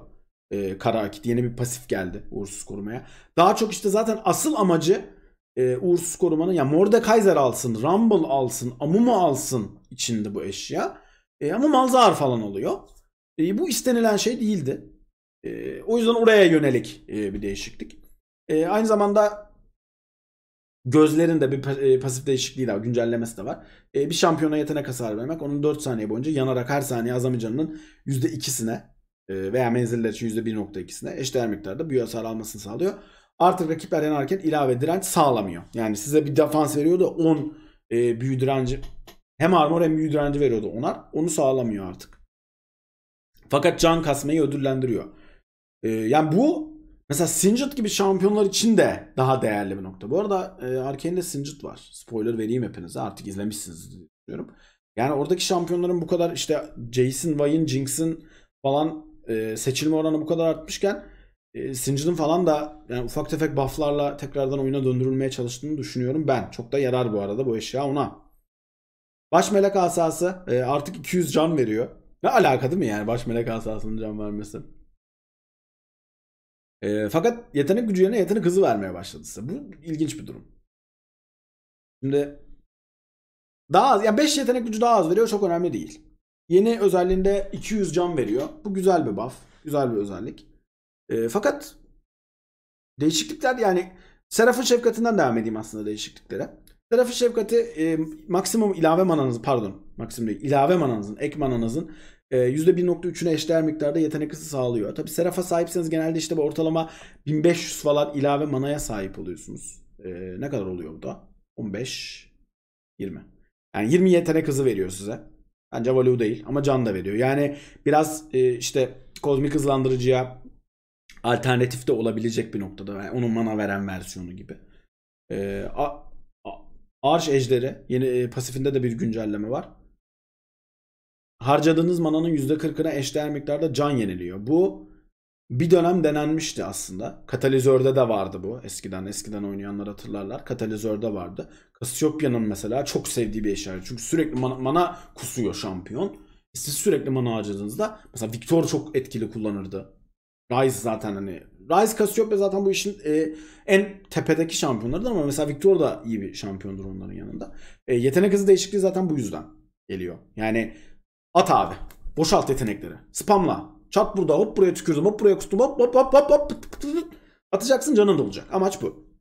E, kara akit yeni bir pasif geldi uğursuz korumaya. Daha çok işte zaten asıl amacı e, uğursuz korumanın ya yani Mordekaiser alsın, Rumble alsın, Amumu alsın içinde bu eşya. E, ama Malzahar falan oluyor. E, bu istenilen şey değildi. E, o yüzden oraya yönelik e, bir değişiklik. E, aynı zamanda Gözlerinde bir e, pasif değişikliği de var. Güncellemesi de var. E, bir şampiyona yetenek hasarı vermek. Onun 4 saniye boyunca yanarak her saniye azamayacağının %2'sine e, veya menziller için %1.2'sine eşdeğer miktarda büyü hasar almasını sağlıyor. Artık rakipler yanarken ilave direnç sağlamıyor. Yani size bir defans veriyordu, da 10 e, büyü direnci hem armor hem büyü direnci veriyordu onar. Onu sağlamıyor artık. Fakat can kasmayı ödüllendiriyor. yani bu Mesela Singed gibi şampiyonlar için de daha değerli bir nokta. Bu arada e, Arkane'de Singed var. Spoiler vereyim hepinize. Artık izlemişsiniz diyorum. Yani oradaki şampiyonların bu kadar işte Jason, Vayne, Jinx'in falan e, seçilme oranı bu kadar artmışken e, Singed'in falan da yani ufak tefek bufflarla tekrardan oyuna döndürülmeye çalıştığını düşünüyorum ben. Çok da yarar bu arada bu eşya ona. Baş melek asası e, artık 200 can veriyor. Ne alaka değil mi yani baş melek asasının can vermesi? E, fakat yetenek gücü yerine yetenek hızı vermeye başladı size. Bu ilginç bir durum. Şimdi daha az, yani 5 yetenek gücü daha az veriyor çok önemli değil. Yeni özelliğinde 200 can veriyor. Bu güzel bir buff. Güzel bir özellik. E, fakat değişiklikler yani Seraf'ın şefkatinden devam edeyim aslında değişikliklere. Seraf'ın şefkati e, maksimum ilave mananızın pardon maksimum değil ilave mananızın ek mananızın %1.3'üne ee, eşdeğer miktarda yetenek hızı sağlıyor. Tabi serafa sahipseniz genelde işte bu ortalama 1500 falan ilave manaya sahip oluyorsunuz. Ee, ne kadar oluyor bu da? 15, 20. Yani 20 yetenek hızı veriyor size. Bence value değil ama can da veriyor. Yani biraz e, işte kozmik hızlandırıcıya alternatif de olabilecek bir noktada. Yani onun mana veren versiyonu gibi. Ee, Arş Ejderi yeni e, pasifinde de bir güncelleme var harcadığınız mananın %40'ına eşdeğer miktarda can yeniliyor. Bu bir dönem denenmişti aslında. Katalizörde de vardı bu. Eskiden eskiden oynayanlar hatırlarlar. Katalizörde vardı. Cassiopeia'nın mesela çok sevdiği bir eşyaydı. Çünkü sürekli mana, mana kusuyor şampiyon. E siz sürekli mana harcadığınızda mesela Victor çok etkili kullanırdı. Rise zaten hani Rise Cassiopeia zaten bu işin e, en tepedeki şampiyonlarıdır ama mesela Victor da iyi bir şampiyondur onların yanında. E, yetenek hızı değişikliği zaten bu yüzden geliyor. Yani At abi. Boşalt yetenekleri. Spamla. Çat burada hop buraya tükürdüm hop buraya kustum hop hop hop hop hop. Atacaksın canın dolacak. Amaç bu.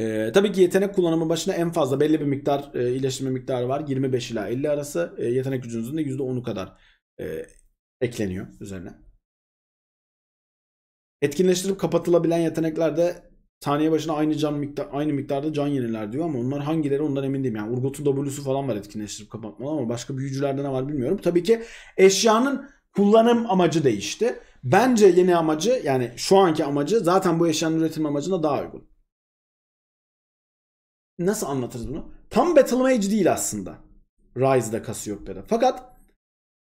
Ee, tabii ki yetenek kullanımı başına en fazla belli bir miktar e, iyileştirme miktarı var. 25 ila 50 arası e, yetenek gücünüzün de %10'u kadar e, ekleniyor üzerine. Etkinleştirip kapatılabilen yeteneklerde. Saniye başına aynı can miktar aynı miktarda can yeniler diyor ama onlar hangileri ondan emin değilim. Yani Urgot'un W'su falan var etkinleştirip kapatmalı ama başka büyücülerde ne var bilmiyorum. Tabii ki eşyanın kullanım amacı değişti. Bence yeni amacı yani şu anki amacı zaten bu eşyanın üretim amacına daha uygun. Nasıl anlatırız bunu? Tam Battle Mage değil aslında. Rise'da Cassiopeia'da. Fakat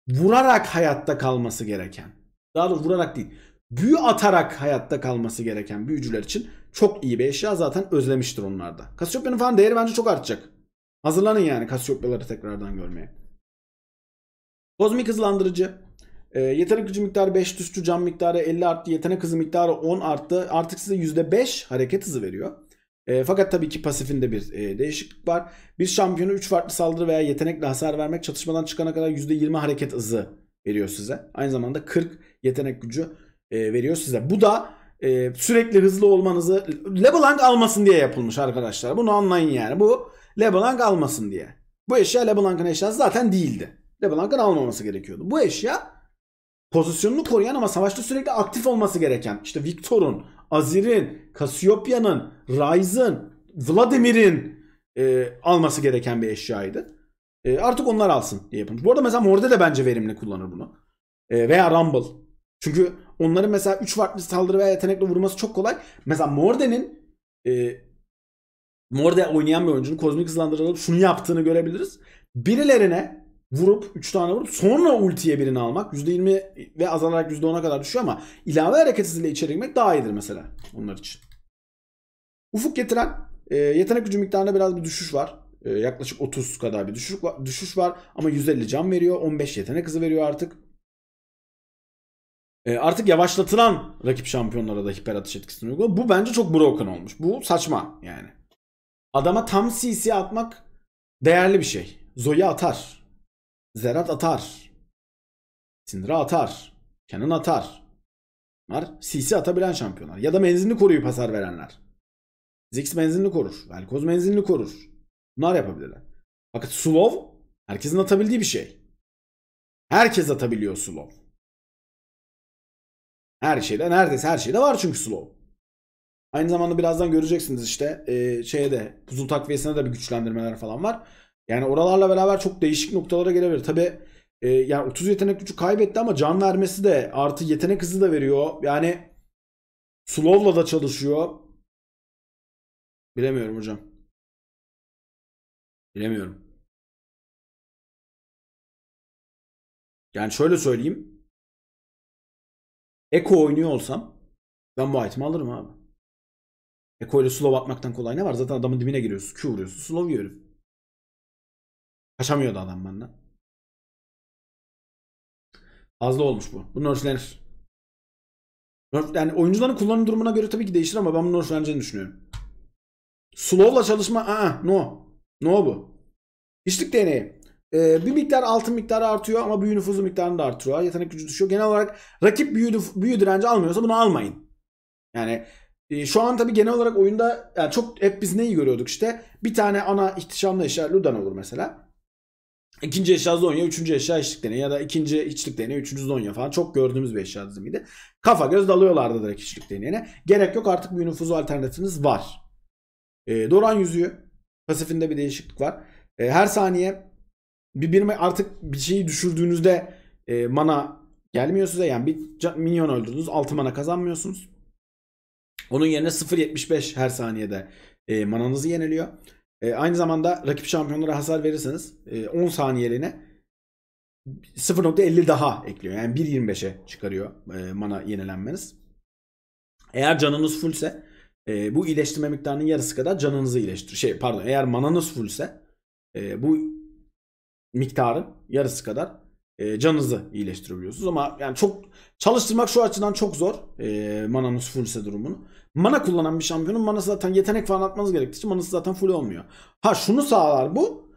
vurarak hayatta kalması gereken. Daha doğrusu vurarak değil. Büyü atarak hayatta kalması gereken büyücüler için çok iyi bir eşya zaten özlemiştir onlarda. Kasiopya'nın falan değeri bence çok artacak. Hazırlanın yani Kasiopyaları tekrardan görmeye. Kozmik hızlandırıcı. E, yetenek gücü miktarı 5 düştü, can miktarı 50 arttı, yetenek hızı miktarı 10 arttı. Artık size %5 hareket hızı veriyor. E, fakat tabii ki pasifinde bir e, değişiklik var. Bir şampiyonu 3 farklı saldırı veya yetenekle hasar vermek çatışmadan çıkana kadar %20 hareket hızı veriyor size. Aynı zamanda 40 yetenek gücü e, veriyor size. Bu da e, sürekli hızlı olmanızı LeBlanc almasın diye yapılmış arkadaşlar. Bunu anlayın yani. Bu LeBlanc almasın diye. Bu eşya LeBlanc'ın eşyası zaten değildi. LeBlanc'ın almaması gerekiyordu. Bu eşya pozisyonunu koruyan ama savaşta sürekli aktif olması gereken işte Victor'un, Azir'in, Cassiopeia'nın, Ryze'ın, Vladimir'in e, alması gereken bir eşyaydı. E, artık onlar alsın diye yapılmış. Bu arada mesela Morde de bence verimli kullanır bunu. E, veya Rumble. Çünkü Onların mesela 3 farklı saldırı veya yetenekle vurması çok kolay. Mesela Morde'nin e, Morde oynayan bir oyuncunun kozmik hızlandırılıp şunu yaptığını görebiliriz. Birilerine vurup 3 tane vurup sonra ultiye birini almak %20 ve azalarak %10'a kadar düşüyor ama ilave hareket hızıyla içeri girmek daha iyidir mesela onlar için. Ufuk getiren e, yetenek gücü miktarında biraz bir düşüş var. E, yaklaşık 30 kadar bir düşüş var, düşüş var ama 150 can veriyor. 15 yetenek hızı veriyor artık. E, artık yavaşlatılan rakip şampiyonlara da hiper atış etkisini uyguluyor. Bu bence çok broken olmuş. Bu saçma yani. Adama tam CC atmak değerli bir şey. Zoya atar. Zerat atar. Sindra atar. Kenan atar. Bunlar CC atabilen şampiyonlar. Ya da menzinli koruyup hasar verenler. Zix menzinli korur. Velkoz menzinli korur. Bunlar yapabilirler. Fakat Slow herkesin atabildiği bir şey. Herkes atabiliyor Slow. Her şeyde neredeyse her şeyde var çünkü slow. Aynı zamanda birazdan göreceksiniz işte e, şeye de uzun takviyesine de bir güçlendirmeler falan var. Yani oralarla beraber çok değişik noktalara gelebilir. Tabi e, yani 30 yetenek gücü kaybetti ama can vermesi de artı yetenek hızı da veriyor. Yani slow'la da çalışıyor. Bilemiyorum hocam. Bilemiyorum. Yani şöyle söyleyeyim. Eko oynuyor olsam ben bu item'i alırım abi. Eko ile slow atmaktan kolay ne var? Zaten adamın dibine giriyorsun. Q vuruyorsun. Slow yiyor herif. Kaçamıyordu adam benden. Fazla olmuş bu. Bu nerflenir. Nerf, yani oyuncuların kullanım durumuna göre tabii ki değişir ama ben bunu nerfleneceğini düşünüyorum. Slow'la çalışma aa no. No bu. Hiçlik deneyi. Ee, bir miktar altın miktarı artıyor ama büyü nüfuzu miktarını da artırıyor. Yetenek gücü düşüyor. Genel olarak rakip büyü, büyü direnci almıyorsa bunu almayın. Yani e, şu an tabii genel olarak oyunda yani çok hep biz neyi görüyorduk işte. Bir tane ana ihtişamlı eşya Ludan olur mesela. İkinci eşya Zonya, üçüncü eşya içlik deney ya da ikinci içlik deney, üçüncü Zonya falan çok gördüğümüz bir eşya dizimiydi. Kafa göz dalıyorlardı direkt içlik deneyine. Gerek yok artık büyü nüfuzu alternatifiniz var. E, Doran yüzüğü pasifinde bir değişiklik var. E, her saniye Birbirime artık bir şeyi düşürdüğünüzde e, mana gelmiyor size. Yani bir minyon öldürdünüz 6 mana kazanmıyorsunuz. Onun yerine 0.75 her saniyede e, mananızı yeniliyor. E, aynı zamanda rakip şampiyonlara hasar verirseniz e, 10 saniyeliğine 0.50 daha ekliyor. Yani 1.25'e çıkarıyor e, mana yenilenmeniz. Eğer canınız fullse e, bu iyileştirme miktarının yarısı kadar canınızı iyileştir. Şey pardon eğer mananız fullse e, bu miktarı yarısı kadar e, canınızı iyileştirebiliyorsunuz. Ama yani çok çalıştırmak şu açıdan çok zor. E, mananız fullse durumunu. Mana kullanan bir şampiyonun manası zaten yetenek falan atmanız gerektiği için manası zaten full olmuyor. Ha şunu sağlar bu.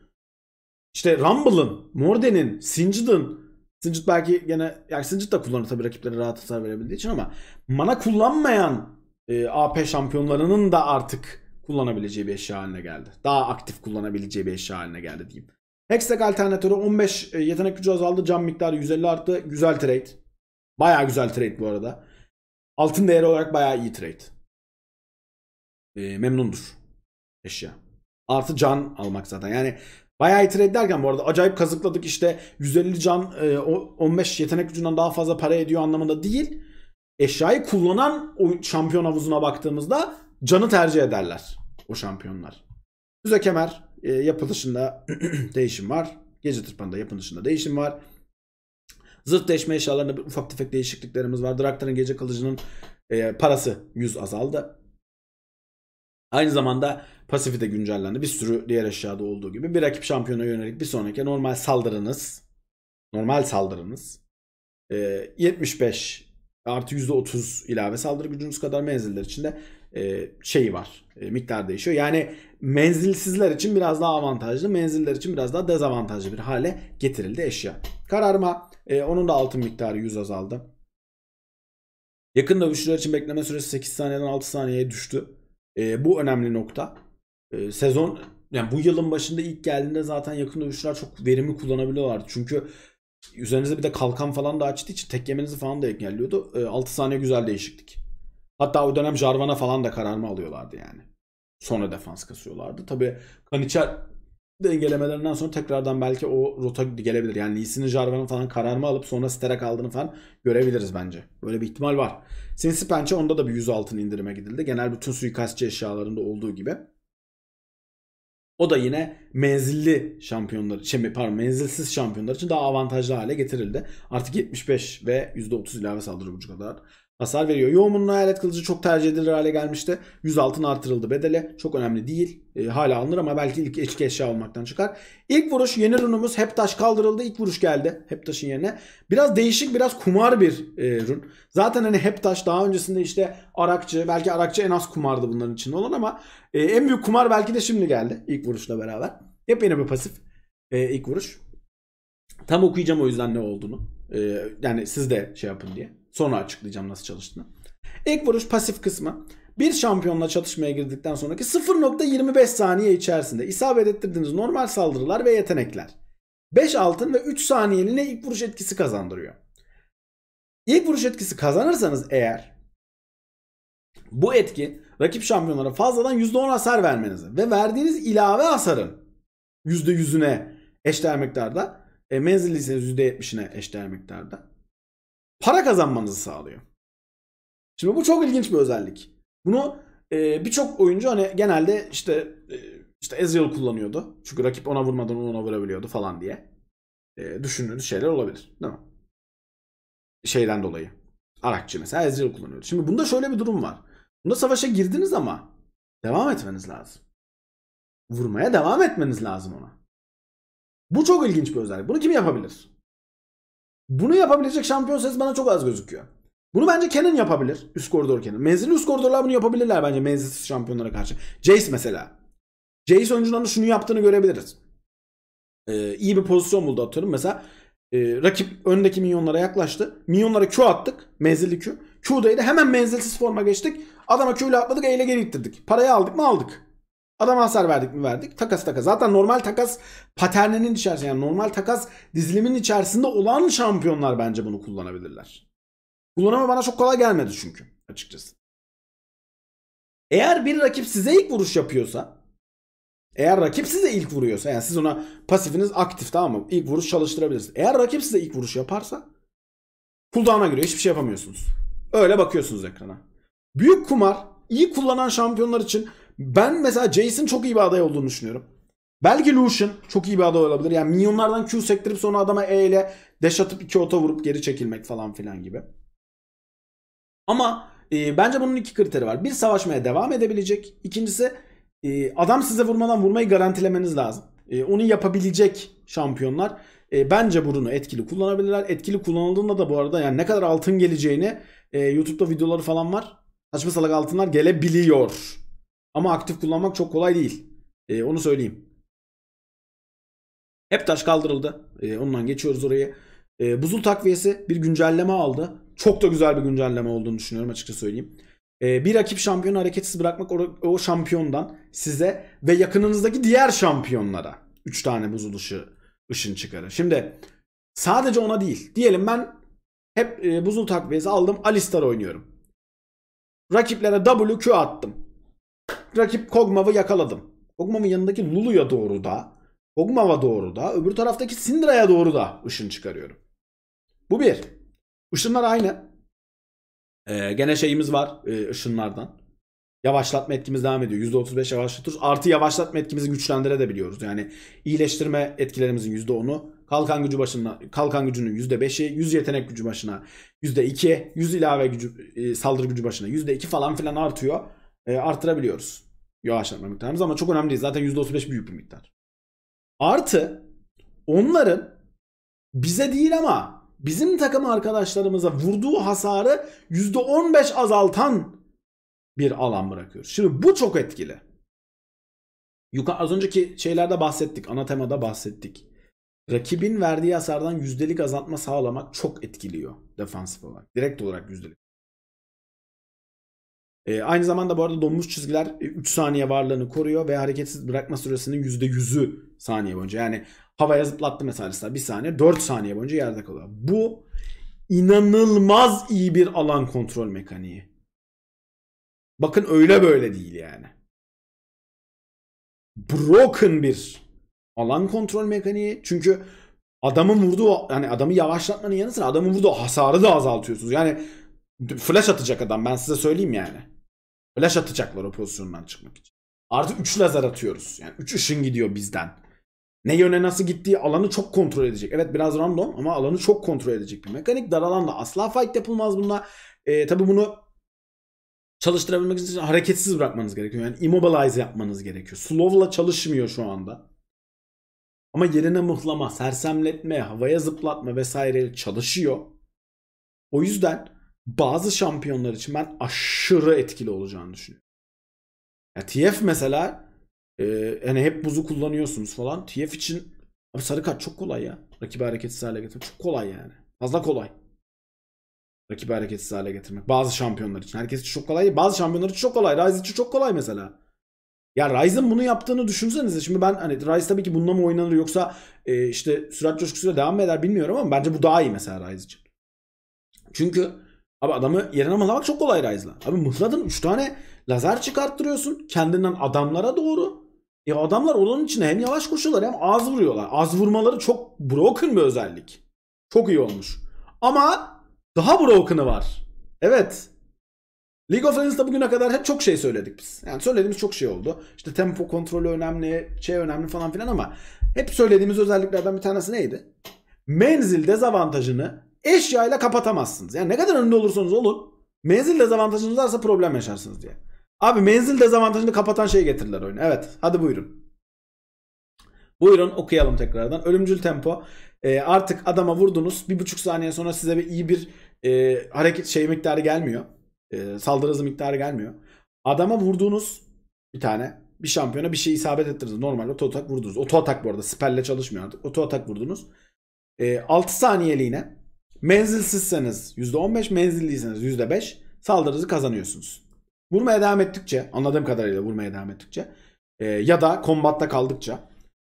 İşte Rumble'ın, Morden'in, Singed'ın Singed belki gene yani Singed da kullanır tabii rakipleri rahat hasar verebildiği için ama mana kullanmayan e, AP şampiyonlarının da artık kullanabileceği bir eşya haline geldi. Daha aktif kullanabileceği bir eşya haline geldi diyeyim. Hextech alternatörü 15 e, yetenek gücü azaldı. Cam miktarı 150 arttı. Güzel trade. Baya güzel trade bu arada. Altın değeri olarak baya iyi trade. E, memnundur eşya. Artı can almak zaten. Yani baya iyi trade derken bu arada acayip kazıkladık işte 150 can 15 e, yetenek gücünden daha fazla para ediyor anlamında değil. Eşyayı kullanan o şampiyon havuzuna baktığımızda canı tercih ederler o şampiyonlar. Füze kemer e, yapılışında değişim var. Gece tırpanında yapılışında değişim var. Zırt değişme eşyalarında ufak tefek değişikliklerimiz var. Draktar'ın gece kılıcının e, parası 100 azaldı. Aynı zamanda pasifi de güncellendi. Bir sürü diğer eşyada olduğu gibi. Bir rakip şampiyona yönelik bir sonraki normal saldırınız. Normal saldırınız. E, 75 artı %30 ilave saldırı gücünüz kadar menziller içinde e, şeyi var. E, miktar değişiyor. Yani menzilsizler için biraz daha avantajlı, menziller için biraz daha dezavantajlı bir hale getirildi eşya. Kararma e, onun da altın miktarı 100 azaldı. Yakın dövüşçüler için bekleme süresi 8 saniyeden 6 saniyeye düştü. E, bu önemli nokta. E, sezon yani bu yılın başında ilk geldiğinde zaten yakın dövüşçüler çok verimi kullanabiliyorlardı. Çünkü üzerinize bir de kalkan falan da açtığı için tek yemenizi falan da engelliyordu. E, 6 saniye güzel değişiklik. Hatta o dönem Jarvan'a falan da kararma alıyorlardı yani. Sonra defans kasıyorlardı. Tabi Kaniçer dengelemelerinden sonra tekrardan belki o rota gelebilir. Yani Lee'sinin Jarvan'ın falan kararma alıp sonra Sterak aldığını falan görebiliriz bence. Böyle bir ihtimal var. Sinsi Pençe onda da bir 100 altın indirime gidildi. Genel bütün suikastçı eşyalarında olduğu gibi. O da yine menzilli şampiyonlar için, şey, pardon menzilsiz şampiyonlar için daha avantajlı hale getirildi. Artık 75 ve %30 ilave saldırı gücü kadar hasar veriyor. Yoğumunun hayalet kılıcı çok tercih edilir hale gelmişti. 100 altın artırıldı bedele. Çok önemli değil. E, hala alınır ama belki ilk eşki eşya olmaktan çıkar. İlk vuruş yeni runumuz hep taş kaldırıldı. İlk vuruş geldi hep taşın yerine. Biraz değişik biraz kumar bir e, run. Zaten hani hep taş daha öncesinde işte arakçı belki arakçı en az kumardı bunların içinde olan ama e, en büyük kumar belki de şimdi geldi ilk vuruşla beraber. Hep yeni bir pasif e, ilk vuruş. Tam okuyacağım o yüzden ne olduğunu. E, yani siz de şey yapın diye. Sonra açıklayacağım nasıl çalıştığını. İlk vuruş pasif kısmı. Bir şampiyonla çatışmaya girdikten sonraki 0.25 saniye içerisinde isabet ettirdiğiniz normal saldırılar ve yetenekler. 5 altın ve 3 saniyeliğine ilk vuruş etkisi kazandırıyor. İlk vuruş etkisi kazanırsanız eğer bu etki rakip şampiyonlara fazladan %10 hasar vermenizi ve verdiğiniz ilave hasarın %100'üne eşdeğer miktarda e, menzilliyseniz %70'ine eşdeğer miktarda para kazanmanızı sağlıyor. Şimdi bu çok ilginç bir özellik. Bunu e, birçok oyuncu hani genelde işte e, işte Ezreal kullanıyordu. Çünkü rakip ona vurmadan ona vurabiliyordu falan diye. E, düşündüğünüz şeyler olabilir. Değil mi? Şeyden dolayı. Arakçı mesela Ezreal kullanıyordu. Şimdi bunda şöyle bir durum var. Bunda savaşa girdiniz ama devam etmeniz lazım. Vurmaya devam etmeniz lazım ona. Bu çok ilginç bir özellik. Bunu kim yapabilir? Bunu yapabilecek şampiyon sayısı bana çok az gözüküyor. Bunu bence Kenan yapabilir. Üst koridor Kenan. Menzilli üst koridorlar bunu yapabilirler bence menzilsiz şampiyonlara karşı. Jace mesela. Jace oyuncuların şunu yaptığını görebiliriz. Ee, iyi bir pozisyon buldu atıyorum. Mesela e, rakip öndeki minyonlara yaklaştı. Minyonlara Q attık. Menzilli Q. Q'daydı. Hemen menzilsiz forma geçtik. Adama Q ile atladık. Eyle geri ittirdik. Parayı aldık mı aldık. Adam hasar verdik mi verdik. Takas takas. Zaten normal takas paterninin içerisinde yani normal takas dizilimin içerisinde olan şampiyonlar bence bunu kullanabilirler. Kullanımı bana çok kolay gelmedi çünkü açıkçası. Eğer bir rakip size ilk vuruş yapıyorsa eğer rakip size ilk vuruyorsa yani siz ona pasifiniz aktif tamam mı? İlk vuruş çalıştırabilirsiniz. Eğer rakip size ilk vuruş yaparsa cooldown'a giriyor. Hiçbir şey yapamıyorsunuz. Öyle bakıyorsunuz ekrana. Büyük kumar iyi kullanan şampiyonlar için ben mesela Jason çok iyi bir aday olduğunu düşünüyorum. Belki Lucian çok iyi bir aday olabilir. Yani minyonlardan Q sektirip sonra adama E ile dash atıp iki ota vurup geri çekilmek falan filan gibi. Ama e, bence bunun iki kriteri var. Bir savaşmaya devam edebilecek. İkincisi e, adam size vurmadan vurmayı garantilemeniz lazım. E, onu yapabilecek şampiyonlar e, bence bunu etkili kullanabilirler. Etkili kullanıldığında da bu arada yani ne kadar altın geleceğini e, YouTube'da videoları falan var. Saçma salak altınlar gelebiliyor. Ama aktif kullanmak çok kolay değil. E, onu söyleyeyim. Hep taş kaldırıldı. E, ondan geçiyoruz orayı. E, ee, buzul takviyesi bir güncelleme aldı. Çok da güzel bir güncelleme olduğunu düşünüyorum açıkça söyleyeyim. E, bir rakip şampiyonu hareketsiz bırakmak o, o şampiyondan size ve yakınınızdaki diğer şampiyonlara 3 tane buzul ışığı ışın çıkarır. Şimdi sadece ona değil. Diyelim ben hep e, buzul takviyesi aldım. Alistar oynuyorum. Rakiplere WQ attım rakip Kog'Maw'ı yakaladım. Kog'Maw'ın yanındaki Lulu'ya doğru da, kogmava doğru da, öbür taraftaki Sindraya doğru da ışın çıkarıyorum. Bu bir. Işınlar aynı. Ee, gene şeyimiz var e, ışınlardan. Yavaşlatma etkimiz devam ediyor. %35 yavaşlatıyoruz. Artı yavaşlatma etkimizi güçlendirebiliyoruz. Yani iyileştirme etkilerimizin %10'u kalkan gücü başına kalkan gücünün %5'i, 100 yetenek gücü başına %2, 100 ilave gücü e, saldırı gücü başına %2 falan filan artıyor. E, artırabiliyoruz. Yavaşlatma miktarımız ama çok önemli değil. Zaten %35 büyük bir miktar. Artı onların bize değil ama bizim takım arkadaşlarımıza vurduğu hasarı %15 azaltan bir alan bırakıyoruz. Şimdi bu çok etkili. Yukarı az önceki şeylerde bahsettik. Ana temada bahsettik. Rakibin verdiği hasardan yüzdelik azaltma sağlamak çok etkiliyor defansif olarak. Direkt olarak yüzdelik. E, aynı zamanda bu arada donmuş çizgiler e, 3 saniye varlığını koruyor ve hareketsiz bırakma süresinin %100'ü saniye boyunca. Yani havaya zıplattı mesela 1 saniye 4 saniye boyunca yerde kalıyor. Bu inanılmaz iyi bir alan kontrol mekaniği. Bakın öyle böyle değil yani. Broken bir alan kontrol mekaniği. Çünkü adamın vurduğu yani adamı yavaşlatmanın yanı sıra adamın vurduğu hasarı da azaltıyorsunuz. Yani flash atacak adam ben size söyleyeyim yani. Flash atacaklar o pozisyondan çıkmak için. Artı 3 lazer atıyoruz. Yani 3 ışın gidiyor bizden. Ne yöne nasıl gittiği alanı çok kontrol edecek. Evet biraz random ama alanı çok kontrol edecek bir mekanik. Dar alanla asla fight yapılmaz bununla. Ee, tabii bunu çalıştırabilmek için hareketsiz bırakmanız gerekiyor. Yani immobilize yapmanız gerekiyor. Slow'la çalışmıyor şu anda. Ama yerine mıhlama, sersemletme, havaya zıplatma vesaire çalışıyor. O yüzden bazı şampiyonlar için ben aşırı etkili olacağını düşünüyorum. Ya TF mesela e, yani hep buzu kullanıyorsunuz falan. TF için abi sarı kart çok kolay ya. Rakibi hareketsiz hale getirmek çok kolay yani. Fazla kolay. Rakibi hareketsiz hale getirmek. Bazı şampiyonlar için. Herkes için çok kolay. Bazı şampiyonlar için çok kolay. Ryze için çok kolay mesela. Ya Ryze'ın bunu yaptığını düşünsenize. Şimdi ben hani Ryze tabii ki bununla mı oynanır yoksa e, işte sürat coşkusuyla devam mı eder bilmiyorum ama bence bu daha iyi mesela Ryze için. Çünkü Abi adamı yerine mıhlamak çok kolay Rise'la. Abi mıhladın 3 tane lazer çıkarttırıyorsun kendinden adamlara doğru. E adamlar olanın içine hem yavaş koşuyorlar hem az vuruyorlar. Az vurmaları çok broken bir özellik. Çok iyi olmuş. Ama daha broken'ı var. Evet. League of Legends'da bugüne kadar hep çok şey söyledik biz. Yani söylediğimiz çok şey oldu. İşte tempo kontrolü önemli, şey önemli falan filan ama hep söylediğimiz özelliklerden bir tanesi neydi? Menzil dezavantajını eşyayla kapatamazsınız. Yani ne kadar önünde olursanız olun menzil dezavantajınız varsa problem yaşarsınız diye. Abi menzil dezavantajını kapatan şeyi getirdiler oyun. Evet hadi buyurun. Buyurun okuyalım tekrardan. Ölümcül tempo. E, artık adama vurdunuz. Bir buçuk saniye sonra size bir iyi bir e, hareket şey miktarı gelmiyor. E, saldırı hızı miktarı gelmiyor. Adama vurduğunuz bir tane bir şampiyona bir şey isabet ettirdiniz. Normal oto atak vurdunuz. Oto atak bu arada siperle çalışmıyor artık. Oto atak vurdunuz. E, 6 saniyeliğine Menzilsizseniz %15, menzilliyseniz %5 saldırınızı kazanıyorsunuz. Vurmaya devam ettikçe, anladığım kadarıyla vurmaya devam ettikçe e, ya da kombatta kaldıkça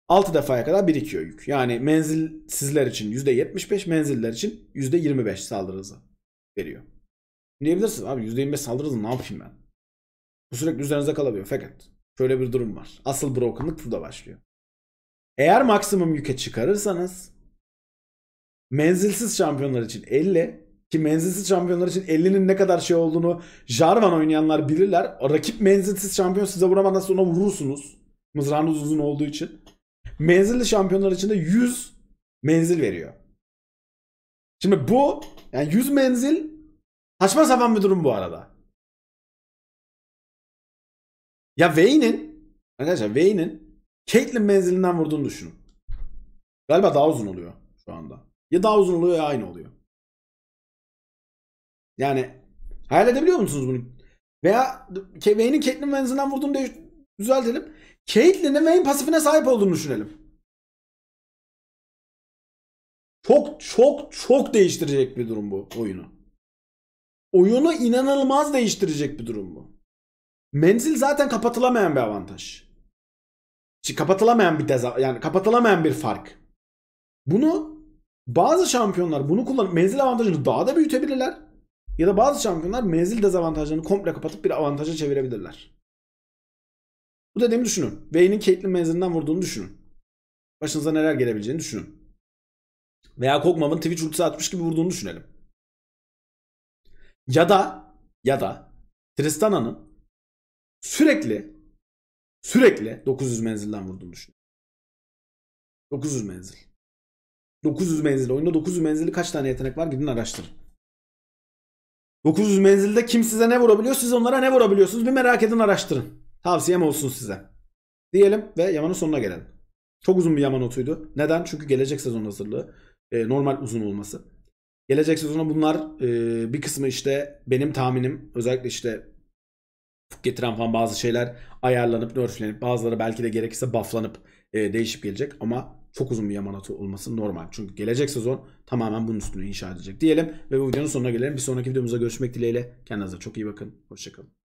6 defaya kadar birikiyor yük. Yani menzilsizler için %75, menziller için %25 saldırı hızı veriyor. Diyebilirsiniz abi %25 saldırı hızı ne yapayım ben? Bu sürekli üzerinize kalabiliyor. Fakat şöyle bir durum var. Asıl brokenlık burada başlıyor. Eğer maksimum yüke çıkarırsanız menzilsiz şampiyonlar için 50 ki menzilsiz şampiyonlar için 50'nin ne kadar şey olduğunu Jarvan oynayanlar bilirler. Rakip menzilsiz şampiyon size vuramadan sonra vurursunuz. Mızrağınız uzun olduğu için. Menzilli şampiyonlar için de 100 menzil veriyor. Şimdi bu yani 100 menzil saçma sapan bir durum bu arada. Ya Vayne'in arkadaşlar Vayne'in Caitlyn menzilinden vurduğunu düşünün. Galiba daha uzun oluyor şu anda. Ya daha uzun oluyor ya aynı oluyor. Yani hayal edebiliyor musunuz bunu? Veya Wayne'in Caitlyn Vance'inden vurduğunu de düzeltelim. Caitlyn'in Wayne pasifine sahip olduğunu düşünelim. Çok çok çok değiştirecek bir durum bu oyunu. Oyunu inanılmaz değiştirecek bir durum bu. Menzil zaten kapatılamayan bir avantaj. kapatılamayan bir deza yani kapatılamayan bir fark. Bunu bazı şampiyonlar bunu kullanıp menzil avantajını daha da büyütebilirler. Ya da bazı şampiyonlar menzil dezavantajını komple kapatıp bir avantaja çevirebilirler. Bu dediğimi düşünün. Vayne'in Caitlyn menzilinden vurduğunu düşünün. Başınıza neler gelebileceğini düşünün. Veya Kog'Maw'ın Twitch ultisi atmış gibi vurduğunu düşünelim. Ya da ya da Tristana'nın sürekli sürekli 900 menzilden vurduğunu düşünün. 900 menzil. 900 menzilli oyunda 900 menzili kaç tane yetenek var gidin araştırın. 900 menzilde kim size ne vurabiliyor siz onlara ne vurabiliyorsunuz bir merak edin araştırın. Tavsiyem olsun size. Diyelim ve Yaman'ın sonuna gelelim. Çok uzun bir Yaman notuydu. Neden? Çünkü gelecek sezon hazırlığı. E, normal uzun olması. Gelecek sezonu bunlar e, bir kısmı işte benim tahminim özellikle işte getiren falan bazı şeyler ayarlanıp nerflenip bazıları belki de gerekirse bufflanıp e, değişip gelecek ama çok uzun bir Yamamoto olması normal. Çünkü gelecek sezon tamamen bunun üstüne inşa edecek diyelim. Ve bu videonun sonuna gelelim. Bir sonraki videomuzda görüşmek dileğiyle. Kendinize çok iyi bakın. Hoşçakalın.